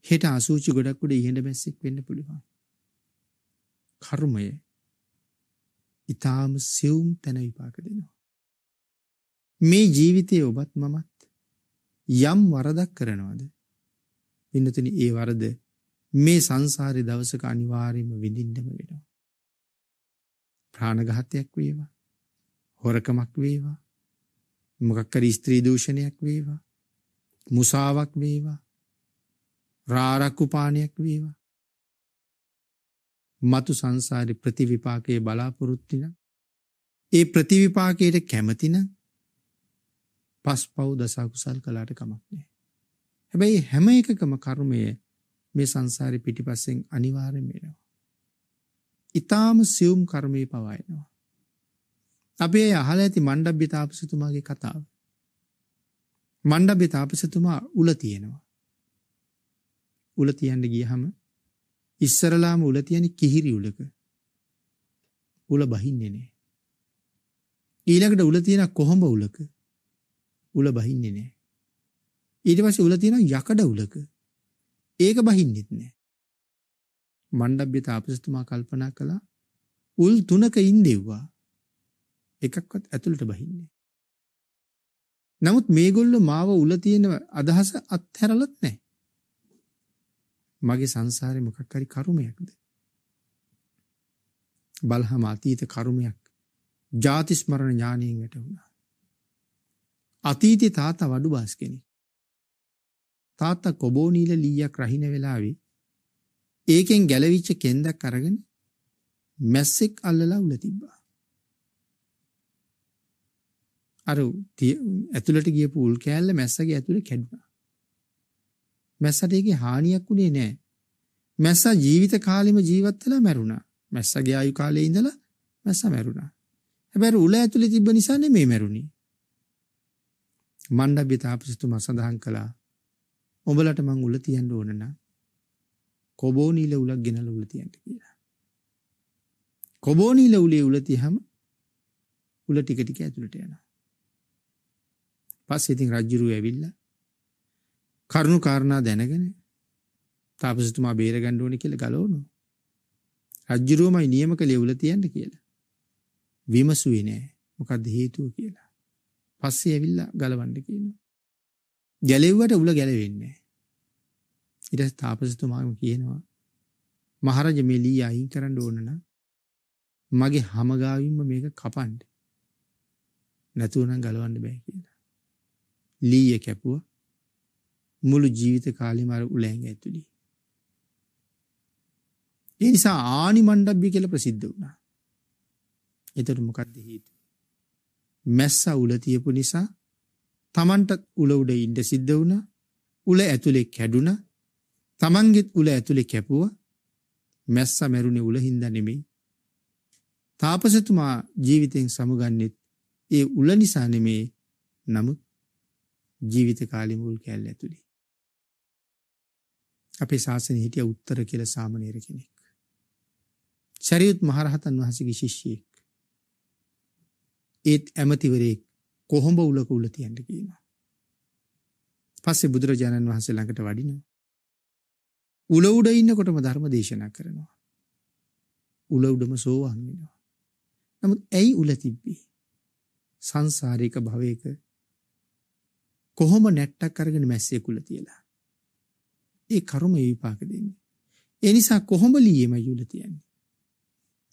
හෙට අසූචි ගොඩක් උඩ ඉහෙඳ මැස්සෙක් වෙන්න පුළුවන්. කර්මය ඊටාම සෙවුම් තැන විපාක දෙනවා. මේ ජීවිතයේ ඔබත් මමත් යම් වරදක් කරනවාද? ඉන්නතනි ඒ වරද මේ සංසාරේ දවසක අනිවාර්යයෙන්ම විඳින්නම වෙනවා. ප්‍රාණඝාතයක් වේවා. හොරකමක් වේවා. මොකක් හරි ස්ත්‍රී දූෂණයක් වේවා. මුසාවක් වේවා. රාරකුපානයක් වේවා. මතු සංසාරේ ප්‍රතිවිපාකයේ බලාපොරොත්තු ඒ ප්‍රතිවිපාකයට කැමති නම් පස් පව් දසාකුසල් කලාට කමක් නෑ. හැබැයි හැම එකකම කර්මය මේ සංසාරි පිටිපස්සෙන් අනිවාරෙන් වෙනවා. ඉතාම සියුම් කර්මය පවායනවා. අපේ අහල ඇති මණ්ඩබ් බිතාපසතුමාගේ කතාව. මණ්ඩ බිතාපසතුමා උල තියෙනවා. උල තියන්ට ගියහම ඉස්සරලාම උල තියන කිහිරි උලක උල බහින්නේ නෑ. ඊළඟට උල තියෙන කොහොඹ උලක උල බහින්නේ නැහැ. ඊට පස්සේ උල තියෙන යකඩ උලක. ඒක බහින්නෙත් නැහැ. මණ්ඩබ්බ්‍ය තාපසතුමා කල්පනා කළා උල් තුනක ඉඳෙව්වා. එකක්වත් ඇතුළට බහින්නේ නමුත් මේගොල්ලෝ මාව උල තියෙන අදහස අත්හැරලත් නැහැ. මගේ සංසාරේ මොකක් හරි කර්මයක්ද? බලහම අතීත කර්මයක් ජාති ස්මරණ ඥානයෙන් වැටුණා. අතීතේ තාත්තා වඩු බාස් කෙනෙක්. තාත්තා කොබෝනීල ලීයක් රහින වෙලාවේ ඒකෙන් ගැලවිච්ච කෙන්දක් අරගෙන මැස්සෙක් අල්ලලා උල තිබ්බා. අර ඇතුළට ගියපු උල් කෑල්ල මැස්සගේ ඇතුළේ කැඩුනා. මැස්සට ඒකේ හානියක් උනේ නැහැ. මැස්සා ජීවිත කාලෙම ජීවත් වෙලා මැරුණා. මැස්සගේ ආයු කාලයේ ඉඳලා මැස්සා මැරුණා. හැබැයි උල ඇතුලේ තිබ්බ නිසා නෙමෙයි මැරුණේ. මණ්ඩ බිතාපසිතුම සඳහන් කළා ඔබලට මං උල තියන්න ඕනන කොබෝනීල උලක් ගෙනල උල තියන්ට කියලා. කොබෝනීල උලේ උලතිහම උල ටිකටික ඇතුළට යනවා. පස් ඉතින් රජ්ජුරු ඇවිල්ල කරුණු කාරණා දැනගෙන තාපසිතුමා බේර ගණ්ඩුවන කියල ගලෝනු. රජ්ජුරුවමයි නියම කළ එවුල තියන්න කියලා. විමසුවේ නෑ මොකක්ද හේතුව කියලා. පස්සේ ඇවිල්ලා ගලවන්න කියනවා. ගැලෙව්වට උල ගැලවෙන්නේ ඊට පස්සේ තාපසතුමාම කියනවා මහරජ මේ ලී අයින් කරන්න ඕන නම් මගේ හැමගාවින්ම මේක කපන්න. නැතුව නම් ගලවන්න බෑ කියලා. ලීය කැපුවා. මුළු ජීවිත කාලෙම අර උලැංග ඇතුළේ. ඒ නිසා ආනි මණ්ඩබ්බිය කියලා ප්‍රසිද්ධ වුණා. ඒතර මොකද්ද හේතුව? මැස්ස උල තියපු නිසා Tamanටත් උල උඩ ඉන්න සිද්ධ වුණා. උල ඇතුලේ කැඩුනා. Tamanගෙත් උල ඇතුලේ කැපුවා. මැස්ස මැරුණේ උල හින්දා නෙමෙයි. තාපසතුමා ජීවිතෙන් සමුගන්නෙත් ඒ උල නිසා නෙමෙයි. නමුත් ජීවිත කාලේ මුල් කැලේ ඇතුලේ. අපේ ශාසනය හිටිය උත්තර කියලා සාමණේර කෙනෙක්. ශරීයුත් මහරහතන් වහන්සේගේ ශිෂ්‍යයෙක්. ඒත් ඇමතිවරයෙක් කොහොඹ උලක උල තියන්න කියනවා. පස්සේ බුදුරජාණන් වහන්සේ ළඟට වඩිනවා. උල උඩ ඉන්නකොටම ධර්ම දේශනා කරනවා. උල උඩම සෝවාන් වෙනවා. නමුත් ඇයි උල තිබ්බේ? සංසාරික භවයක කොහොම නැට්ටක් අරගෙන මැස්සේ කුල තියලා. ඒ කර්ම විපාක දෙන්නේ. ඒ නිසා කොහොම ලියෙම යුල තියන්නේ.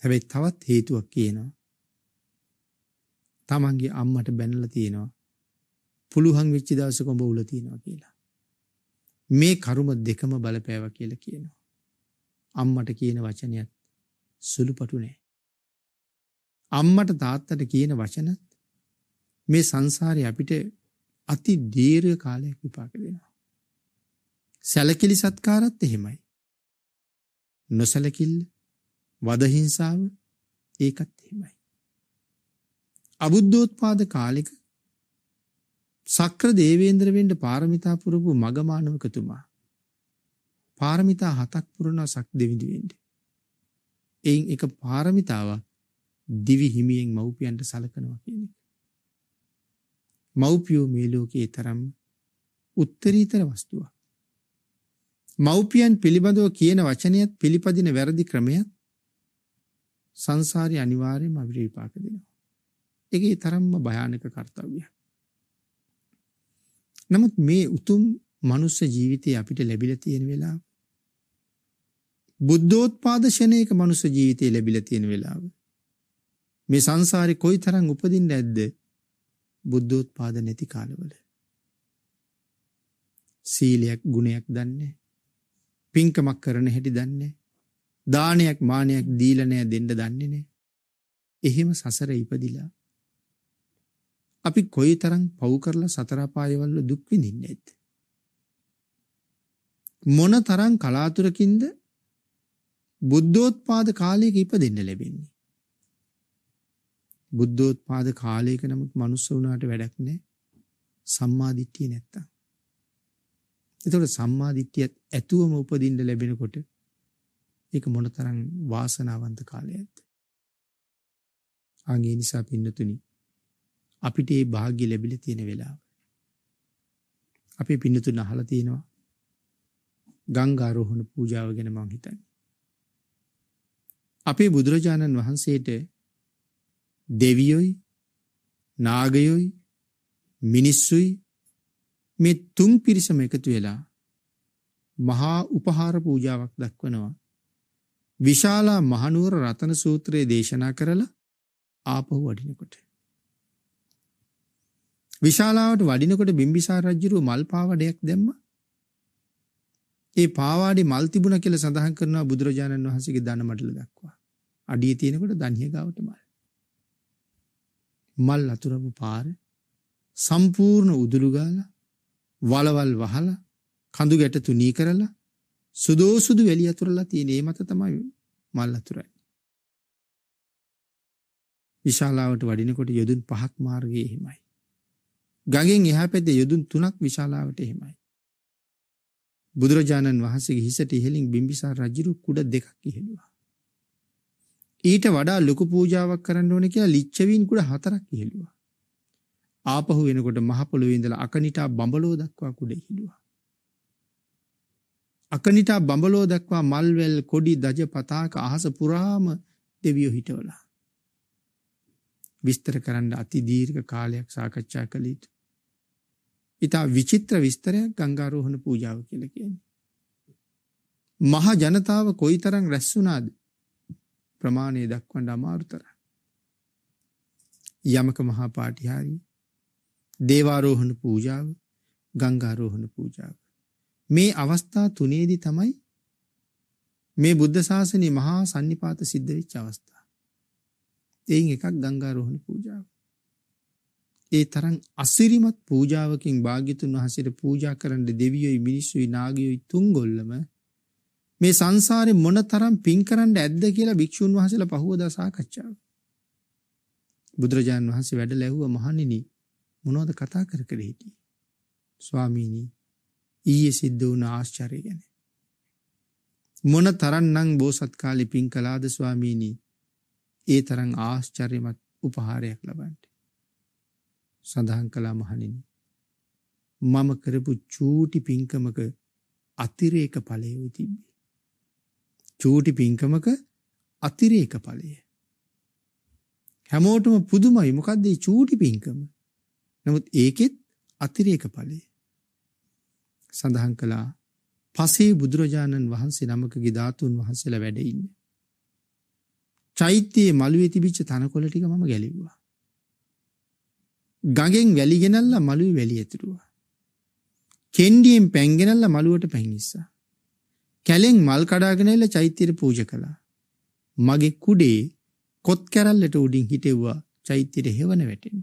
හැබැයි තවත් හේතුවක් කියනවා. තමන්ගේ අම්මට බැනලා තියෙනවා. පුළුවන් වෙච්ච දවසක ඔබ උල තියෙනවා කියලා. මේ කරුම දෙකම බලපෑවා කියලා කියනවා. අම්මට කියන වචනයත් සුළුපටු නෑ. අම්මට තාත්තට කියන වචනත් මේ සංසාරේ අපිට අති දීර්ඝ කාලයක් විපාක දෙනවා. සැලකිලි සත්කාරත් එහෙමයි. නොසැලකිල්ල, වදහිංසාව ඒකත් එහෙමයි. අබුද්ධෝත්පාද කාලෙක සක්‍ර දේවේන්ද්‍ර වෙන්න පාරමිතා පුරපු මගමානවකතුමා පාරමිතා හතක් පුරන සක් දෙවිඳු වෙන්න. එයින් එක පාරමිතාවක් දිවි හිමියෙන් මව්පියන්ට සලකනවා කියන එක. මව්පියෝ මේ ලෝකයේ තරම් උත්තරීතර වස්තුවක්. මව්පියන් පිළිබඳව කියන වචනයත් පිළිපදින වැරදි ක්‍රමයත් සංසාරي අනිවාර්යයෙන්ම අවිපාක දෙනවා. එකේ තරම්ම භයානක කර්තව්‍ය. නමුත් මේ උතුම් මනුස්ස ජීවිතය අපිට ලැබිල තියෙන වෙලා බුද්ධෝත්පාද ෂණයක මනුස්ස ජීවිතය ලැබිල තියෙන වෙලාව මේ සංසාරි කොයි තරං උපදින්න ඇද්ද බුද්ධෝත්පාද නැති කාලවල සීලයක් ගුණයක් දන්නේ පින්කමක් කරන හැටි දන්නේ දානයක් මානයක් දීලනය දෙන්න දන්නේ නෑ එහෙම සසර ඉපදිලා අපි කොයි තරම් පව් කරලා සතර පායවල දුක් විඳින්නේ නැද්ද? මොන තරම් කලාතුරකින්ද බුද්ධෝත්පාද කාලයක ඉපදෙන්න ලැබෙන්නේ? බුද්ධෝත්පාද කාලයක නමුත් මනුස්ස වුණාට වැඩක් නැහැ. සම්මාදිට්ඨිය නැත්තම්. ඒතකොට සම්මාදිට්ඨියත් ඇතුවම උපදින්න ලැබෙනකොට ඒක මොනතරම් වාසනාවන්ත කාලයක්ද? ආන්ගේ නිසා පින්නතුනි අපිට ඒ භාග්‍ය ලැබිල තියෙන වෙලාව. අපේ පින්නතුන් අහලා තියෙනවා. ගංගාරෝහණ පූජාව ගැන මං හිතන්නේ. අපේ බුදුරජාණන් වහන්සේට දෙවියොයි නාගයොයි මිනිස්සුයි මේ තුන් පිරිසම එකතු වෙලා මහා උපහාර පූජාවක් දක්වනවා. විශාලා මහනුවර රතන සූත්‍රයේ දේශනා කරලා ආපහු වඩිනකොට. විශාලාවට වඩිනකොට බිම්බිසාර රජුරුව මල් පාවඩයක් දැම්මා. ඒ පාවාඩේ මල් තිබුණා කියලා සඳහන් කරනවා බුදුරජාණන් වහන්සේගේ දන මඩල දක්වා. අඩිය තියෙනකොට දණිය ගාවට මල්. මල් අතුරපු පාර සම්පූර්ණ උදුළු ගාලා වලවල් වහලා කඳු ගැට තුනී කරලා සුදෝසුදු වැලි අතුරලා තියෙන ඒ මත තමයි මල් අතුරන්නේ. විශාලාවට වඩිනකොට යොදුන් පහක් මාර්ගයේ එහෙමයි. ගඟෙන් එහා පැත්තේ යොදුන් තුනක් විශාලාවට එහෙමයි. බුදුරජාණන් වහන්සේගේ හිසට ඉහළින් බිම්බිසාර රජු කුඩ දෙකක් ඉහෙළුවා. ඊට වඩා ලොකු පූජාවක් කරන්න ඕනේ කියලා ලිච්ඡවීන් කුඩ හතරක් ඉහෙළුවා. ආපහු වෙනකොට මහ පොළොවේ ඉඳලා අකනිටා බඹලෝ දක්වා කුඩ ඉහෙළුවා. අකනිටා බඹලෝ දක්වා මල්වැල් කොඩි දජ පතාක අහස පුරාම දෙවියෝ හිටවලා. විස්තර කරන්න අති දීර්ඝ කාලයක් සාකච්ඡා කළ යුතුයි. ඉතා විචිත්‍ර විස්තරයක් ගංගාරෝහණ පූජාව කියලා කියන්නේ. මහා ජනතාව කොයිතරම් රැස් වුණාද? ප්‍රමාණය දක්වන්න අමාරු තරම්. යමක මහා පාටිහාරි දේවාරෝහණ පූජාව ගංගාරෝහණ පූජාව මේ අවස්ථා තුනේදී තමයි මේ බුද්ධ ශාසනයේ මහා සන්නිපාත සිද්ධ වෙච්ච අවස්ථා. එයින් එකක් ගංගාරෝහණ පූජාව. ඒ තරම් අසිරිමත් පූජාවකින් භාග්‍යතුන් වහන්සේට පූජා කරන්න දෙවියෝයි මිනිස්සුයි නාගයෝයි තුන්ගොල්ලම මේ සංසාරේ මොනතරම් පින් කරන්න ඇද්ද කියලා භික්ෂුන් වහන්සේලා පහුවදා සාකච්ඡා බුදුරජාන් වහන්සේ වැඩ ලැබුව මහණෙනි මොනවද කතා කර කර හිටියේ ස්වාමීනි ඊයේ සිද්ධ වුණ ආශ්චර්යය ගැන මොන තරම්නම් බෝසත් කාලේ පින් කළාද ස්වාමීනි ඒ තරම් ආශ්චර්යමත් උපහාරයක් ලබන්නේ සඳහන් කලා මහනින්. මම කරපු චූටි පින්කමක අතිරේක පලයෝ තිබ්බේ. චූටි පින්කමක අතිරේක පලය. හැමෝටම පුදුමයි මොකක්දේ චූටි පින්කම. නමුත් ඒකෙත් අතිරේක පලේ. සඳහන් කළා පසේ බුදුරජාණන් වහන්සේ නමකගේ ධාතුන් වහන්සේලා වැඩඉන්න. චෛත්‍යයේ මළුවේ තිබිච්ච තනකොළ ටික මම ගැලිව්වා. ගඟෙන් වැලි ගෙනල්ලා මළුවේ වැලි ඇතිරුවා. කෙන්ඩියෙන් පැන් ගෙනල්ලා මළුවට පැන් ඉස්සා. කැලෙන් මල් කඩාගෙන එලා චෛත්‍යයට පූජා කළා. මගේ කුඩේ කොත් කැරල්ලට උඩින් හිටෙව්වා චෛත්‍යයට හෙවන වැටෙන්න.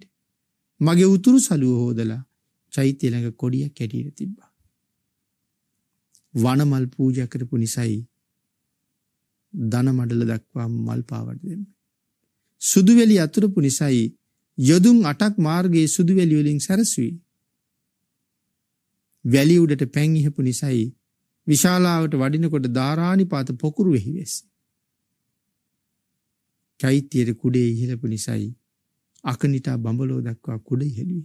මගේ උතුරු සලුව හොදලා චෛත්‍ය ළඟ කොඩියක් කැටියට තිබ්බා. වනමල් පූජා කරපු නිසායි දන මඩල දක්වා මල් පාවඩ දෙන්නේ. සුදු වෙලි අතුරුපු නිසායි යොදුන් 8ක් මාර්ගයේ සුදු වැලි වලින් සැරසුයි. වැලි උඩට පැන් ඉහපු නිසායි විශාලාවට වඩිනකොට ධාරානිපාත පොකුරු වෙහි වෙස්සේ. චෛත්‍යයේ කුඩේ ඉහළපු නිසායි අකනිටා බඹලෝ දක්වා කුඩ ඉහළුයි.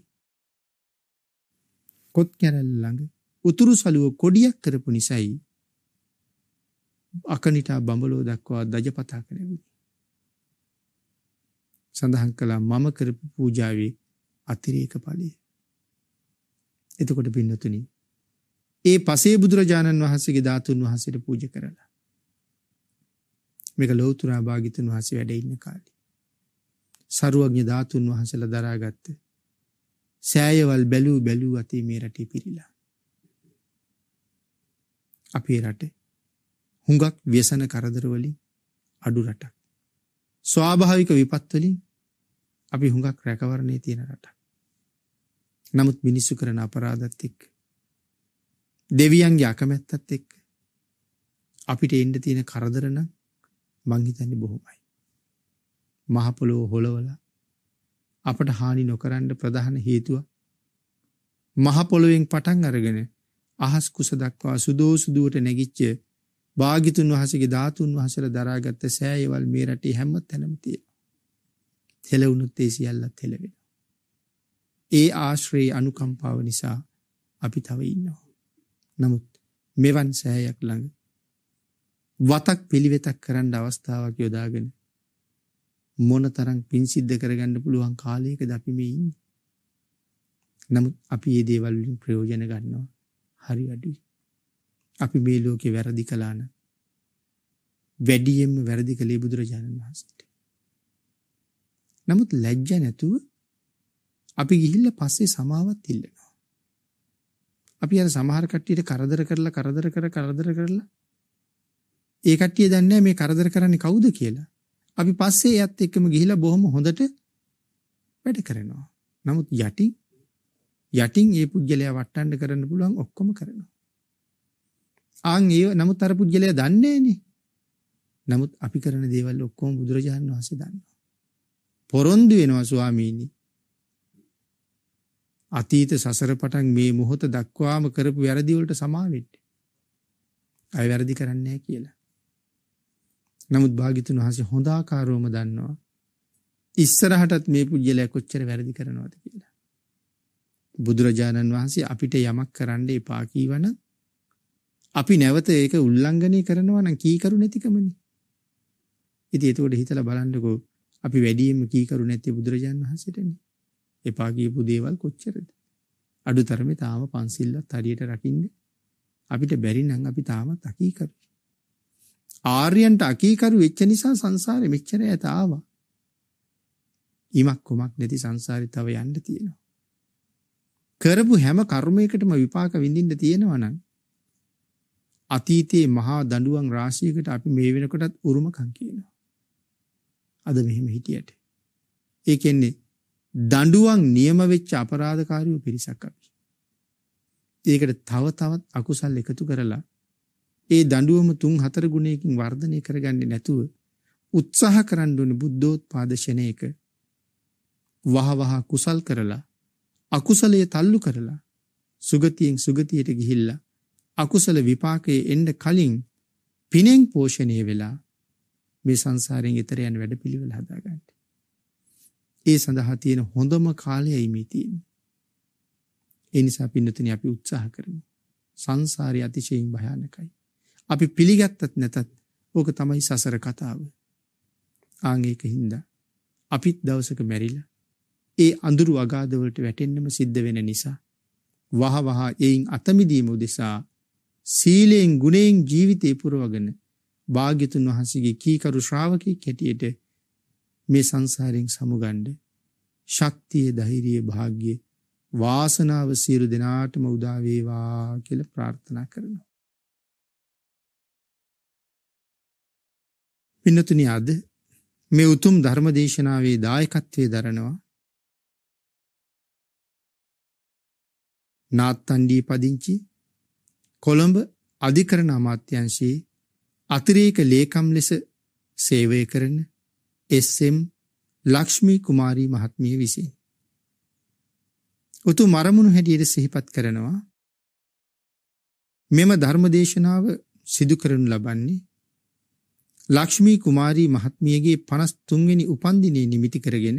කොත් කැරල් ළඟ උතුරු සලුව කොඩියක් කරපු නිසායි අකනිටා බඹලෝ දක්වා දජපතා කළේ. සඳහන් කළා මම කරපු පූජාවේ අතිරේක පලය. එතකොට පින්නතුනි. ඒ පසේ බුදුරජාණන් වහන්සේගේ ධාතුන් වහන්සේට පූජ කරලා. මේක ලෝතුරා භාගිතුන් වහසේ වැඩ ඉන්න කාලි. සරුවඥ ධාතුන් වහසල දරාගත්ත. සෑයවල් බැලූ බැලූ අතේ මේ රටේ පිරිලා. අපේ රට හුඟක් ව්‍යසන කරදරවලින් අඩු රටක්. ස්වාභාවික විපත්වලින් අපි හුඟක් රැකවරණය තියෙන රට. නමුත් මිනිස්සු කරන අපරාධත් එක්ක දෙවියන්ගේ අකමැත්තත් එක්ක අපිට එන්න තියෙන කරදර නම් මං හිතන්නේ බොහොමයි. මහ පොළොව හොලවල අපට හානි නොකරන්න ප්‍රධාන හේතුව මහ පොළොවෙන් පටන් අරගෙන අහස් කුස දක්වා සුදෝසු දුවට නැගිච්ච භාගිතුන් වහසගේ ධාතුන් වහසල දරාගත්ත සෑයවල් මේ රටේ හැම තැනම තියෙනවා. හෙලවුණුත් ඒ සියල්ලත් හෙලවෙනවා. ඒ ආශ්‍රයේ අනුකම්පාව නිසා අපි තව ඉන්නවා. නමුත් මෙවන් සෑයක් ළඟ වතක් පිළිවෙතක් කරන්න අවස්ථාවක් යොදාගෙන මොන තරම් පින් සිද්ධ කරගන්න පුළුවන් කාලයකද අපි මේ ඉන්නේ. නමුත් අපි මේ දේවල් වලින් ප්‍රයෝජන ගන්නවා. හරි අඩුයි. අපි මේ ලෝකේ වැරදි කළා නම් වැඩියෙන්ම වැරදි කළේ බුදුරජාණන් වහන්සේට. නමුත් ලැජ්ජ නැතුව අපි ගිහිල්ලා පස්සේ සමාවත් ඉල්ලනවා. අපි අර සමහර කට්ටියට කරදර කරලා කරදර කර කරදර කරලා ඒ කට්ටිය දන්නේ මේ කරදර කරන්නේ කවුද කියලා. අපි පස්සේ එයත් එක්කම ගිහිල්ලා බොහොම හොඳට වැඩ කරනවා. නමුත් යටින් යටින් ඒ පුජ්‍යලයා වටණ්ඩ කරන්න පුළුවන් ඔක්කොම කරනවා. ආන් ඒව නමුත් අර පුද්ගලයා දන්නේ නැහනේ. නමුත් අපි කරන දේවල් ඔක්කොම බුදුරජාණන් වහන්සේ දන්නවා. පොරොන්දු වෙනවා ස්වාමීනි. අතීත සසර පටන් මේ මොහොත දක්වාම කරපු වැරදි වලට සමා වෙන්න. අය වැරදි කරන්නේ නැහැ කියලා. නමුත් භාග්‍යතුන් වහන්සේ හොඳ ආකාරවම දන්නවා. ඉස්සරහටත් මේ පුජ්‍යලයා කොච්චර වැරදි කරනවද කියලා. බුදුරජාණන් වහන්සේ අපිට යමක් කරන්න එපා කීවනම් අපි නැවත ඒක උල්ලංඝනය කරනවා නම් කීකරු නැතිකමනේ. ඉතින් ඒතකොට හිතලා බලන්නකෝ අපි වැඩිම කීකරු නැති බුදුරජාන් වහන්සේටනේ. එපා කියපු දේවල් කොච්චරද? අඩුතරමේ තාම පන්සිල්ලත් හරියට රකින්න අපිට බැරි නම් අපි තාමත් අකීකරුයි. ආර්යයන්ට අකීකරු වෙච්ච නිසා සංසාරෙ මෙච්චර ඈත ආවා. ීමක් කොමක් නැති සංසාරේ තව යන්න තියෙනවා. කරපු හැම කර්මයකටම විපාක විඳින්න තියෙනවා නම් අතීතයේ මහා දඬුවම් රාශියකට අපි මේ වෙනකොටත් උරුමකම් කියනවා. අද මෙහෙම හිටියට. ඒ කියන්නේ දඬුවම් නියම වෙච්ච අපරාධකාරයෝ පිරිසක් අපි. ඒකට තව තවත් අකුසල් එකතු කරලා ඒ දඬුවම තුන් හතර ගුණයකින් වර්ධනය කරගන්නේ නැතුව උත්සාහ කරන්න ඕන බුද්ධෝත්පාද ශනේක වහවහ කුසල් කරලා අකුසලයේ තල්ලු කරලා සුගතියෙන් සුගතියට ගිහිල්ලා අකුසල විපාකයේ එන්න කලින් පිනෙන් පෝෂණය වෙලා මේ සංසාරයෙන් ඈතර යන වැඩපිළිවෙල හදාගන්න. ඒ සඳහා තියෙන හොඳම කාලයයි මේ තියෙන්නේ. ඒ නිසා පින්නතනි අපි උත්සාහ කරමු. සංසාරය අතිශයින් භයානකයි. අපි පිළිගත්තත් නැතත් ඕක තමයි සසර කතාව. ආන් ඒක හින්දා අපිත් දවසක මැරිලා ඒ අඳුරු අගාධ වලට වැටෙන්නම සිද්ධ වෙන නිසා වහ වහ එයින් අතමිදීම උදෙසා සීලයෙන් ගුණයෙන් ජීවිතේ පුරවගෙන භාග්‍යතුන් වහන්සේගේ කීකරු ශ්‍රාවකෙක් හැටියට මේ සංසාරයෙන් සමුගන්න ශක්තිය ධෛර්යය භාග්‍ය වාසනාව සියලු දෙනාටම උදා වේවා කියලා ප්‍රාර්ථනා කරනවා. පින්නතුනි අද මේ උතුම් ධර්ම දේශනාවේ දායකත්වයේ දරනවා නාත්තන්ඩී පදිංචි කොළඹ අධිකරණ අමාත්‍යංශයේ අතිරේක ලේකම් ලෙස සේවය කරන එස්.එම්. ලක්ෂ්මී කුමාරී මහත්මිය විසින් උතු මරමුණු හැටියට සිහිපත් කරනවා මෙම ධර්මදේශනාව සිදු කරනු ලබන්නේ ලක්ෂ්මී කුමාරී මහත්මියගේ 53 වෙනි උපන්දිනයේ නිමිති කරගෙන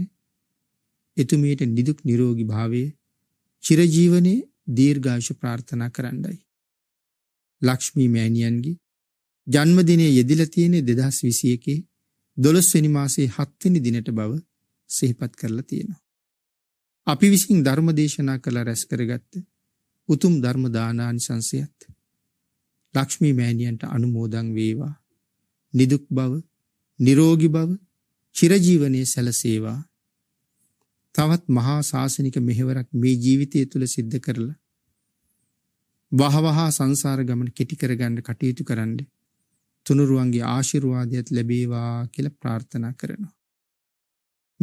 එතුමියට නිදුක් නිරෝගී භාවය චිරජීවනයේ දීර්ඝායුෂ ප්‍රාර්ථනා කරන්නයි ලක්ෂ්මී මෑණියන්ගේ ජන්මදිනය යෙදිලා තියෙන 2021 12 වෙනි මාසයේ 7 වෙනි දිනට බව සිහිපත් කරලා තියෙනවා. අපි විසින් ධර්ම දේශනා කළ රැස් කරගත්ත උතුම් ධර්ම දානානිසංසයත් ලක්ෂ්මී මෑණියන්ට අනුමෝදන් වේවා. නිදුක් බව, නිරෝගී බව, චිරජීවනයේ සැලසේවා. තවත් මහා ශාසනික මෙහෙවරක් මේ ජීවිතය තුළ සිද්ධ කරලා වහවහා සංසාර ගමන කෙටි කරගන්න කටයුතු කරන්න. තුනුරුවන්ගේ ආශිර්වාදයත් ලැබේවා කියලා ප්‍රාර්ථනා කරනවා.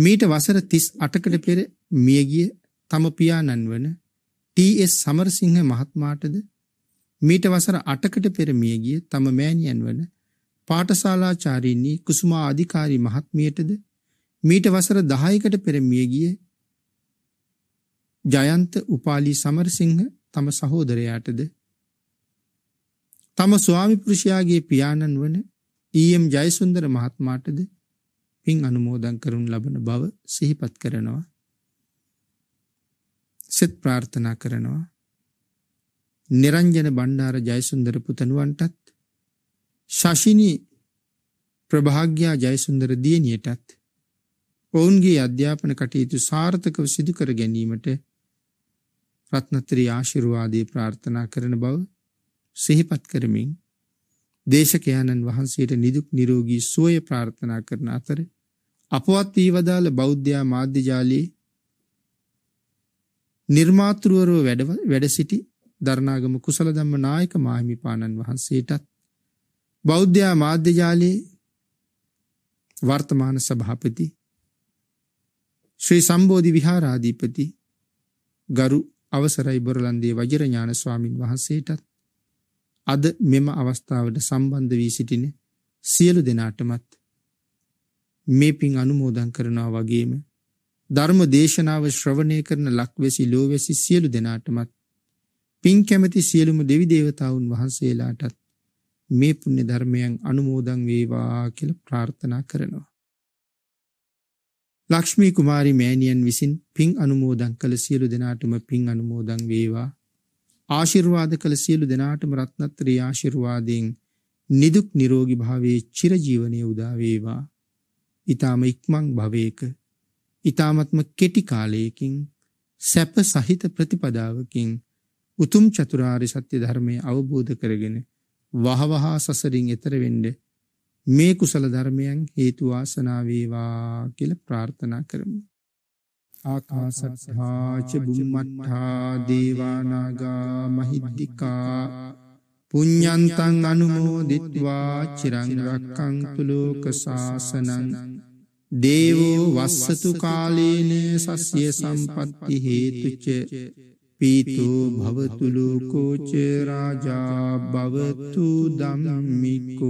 මීට වසර 38කට පෙර මියගිය තම පියාණන් වන ටී.එස්. සමරසිංහ මහත්මයාටද මීට වසර 8කට පෙර මියගිය තම මෑණියන් වන පාඨශාලාචාරිණී කුසුමා අධිකාරී මහත්මියටද මීට වසර 10කට පෙර මියගිය ජයන්ත උපාලි සමරසිංහ තම සහෝදරයාටද තම ස්වාමිපුරුෂයාගේ පියාණන් වන ඊම් ජයසුන්දර මහත්මාටද පින් අනුමෝදන් කරුන් ලබන බව සිහිපත් කරනවා සෙත් ප්‍රාර්ථනා කරනවා නිරංජන බණ්ඩාර ජයසුන්දර පුතණුවන්ටත් ශෂිනී ප්‍රභාග්‍යා ජයසුන්දර දියණියටත් ඔවුන්ගේ අධ්‍යාපන කටයුතු සාර්ථකව සිදු කර ගැනීමට රත්නත්‍රී ආශිරුවාදී ප්‍රාර්ථනා කරන බව සිහිපත් කරමින් දේශකයන්න් වහන්සේට නිදුක් නිරෝගී සුවය ප්‍රාර්ථනා කරන අතර අපවත් වීවදාළ බෞද්ධයා මාධ්‍ය ජාලයේ නිර්මාතෘවරව වැඩ සිටි දරණාගම කුසල ධම්ම නායක මාහිමිපාණන් වහන්සේටත් බෞද්ධයා මාධ්‍ය ජාලයේ වර්තමාන සභාපති ශ්‍රී සම්බෝධි විහාරාධිපති ගරු අවසරයි බොරලන්දේ වජිරඥාන ස්වාමින් වහන්සේටත් අද මෙම අවස්ථාවට සම්බන්ධ වී සිටින සියලු දෙනාටමත් මේ පින් අනුමෝදන් කරනවා වගේම ධර්ම දේශනාව ශ්‍රවණය කරන ලක්වැසි ලෝවැසි සියලු දෙනාටමත් පින් කැමති සියලුම දෙවි දේවතාවුන් වහන්සේලාටත් මේ පුණ්‍ය ධර්මයන් අනුමෝදන් වේවා කියලා ප්‍රාර්ථනා කරනවා ලක්ෂ්මී කුමාරි මෑණියන් විසින් පින් අනුමෝදන් කළ සියලු දෙනාටම පින් අනුමෝදන් වේවා. ආශිර්වාද කළ සියලු දෙනාටම රත්නත්‍රී ආශිර්වාදයෙන් නිදුක් නිරෝගී භාවයේ චිරජීවනයේ උදා වේවා. ඊ타ම ඉක්මන් භවයක ඊ타මත්ම කෙටි කාලයකින් සැප සහිත ප්‍රතිපදාවකින් උතුම් චතුරාර්ය සත්‍ය ධර්මය අවබෝධ කරගෙන වහවහා සසරින් එතර වෙන්නේ මේ කුසල ධර්මයන් හේතු වාසනා වේවා කියලා ප්‍රාර්ථනා කරමු. ආකාසත්හා ච බුම්මත්හා දේවා නාග මහිද්దికා පුඤ්ඤන්තං අනුමෝදිත්වා චිරං රක්ඛන්තු ලෝක සාසනං දේවෝ වස්සතු කාලේන සස්්‍ය සම්පත්ති හේතුච පීතෝ භවතුලෝකෝච රාජා භවතු දම්මිකෝ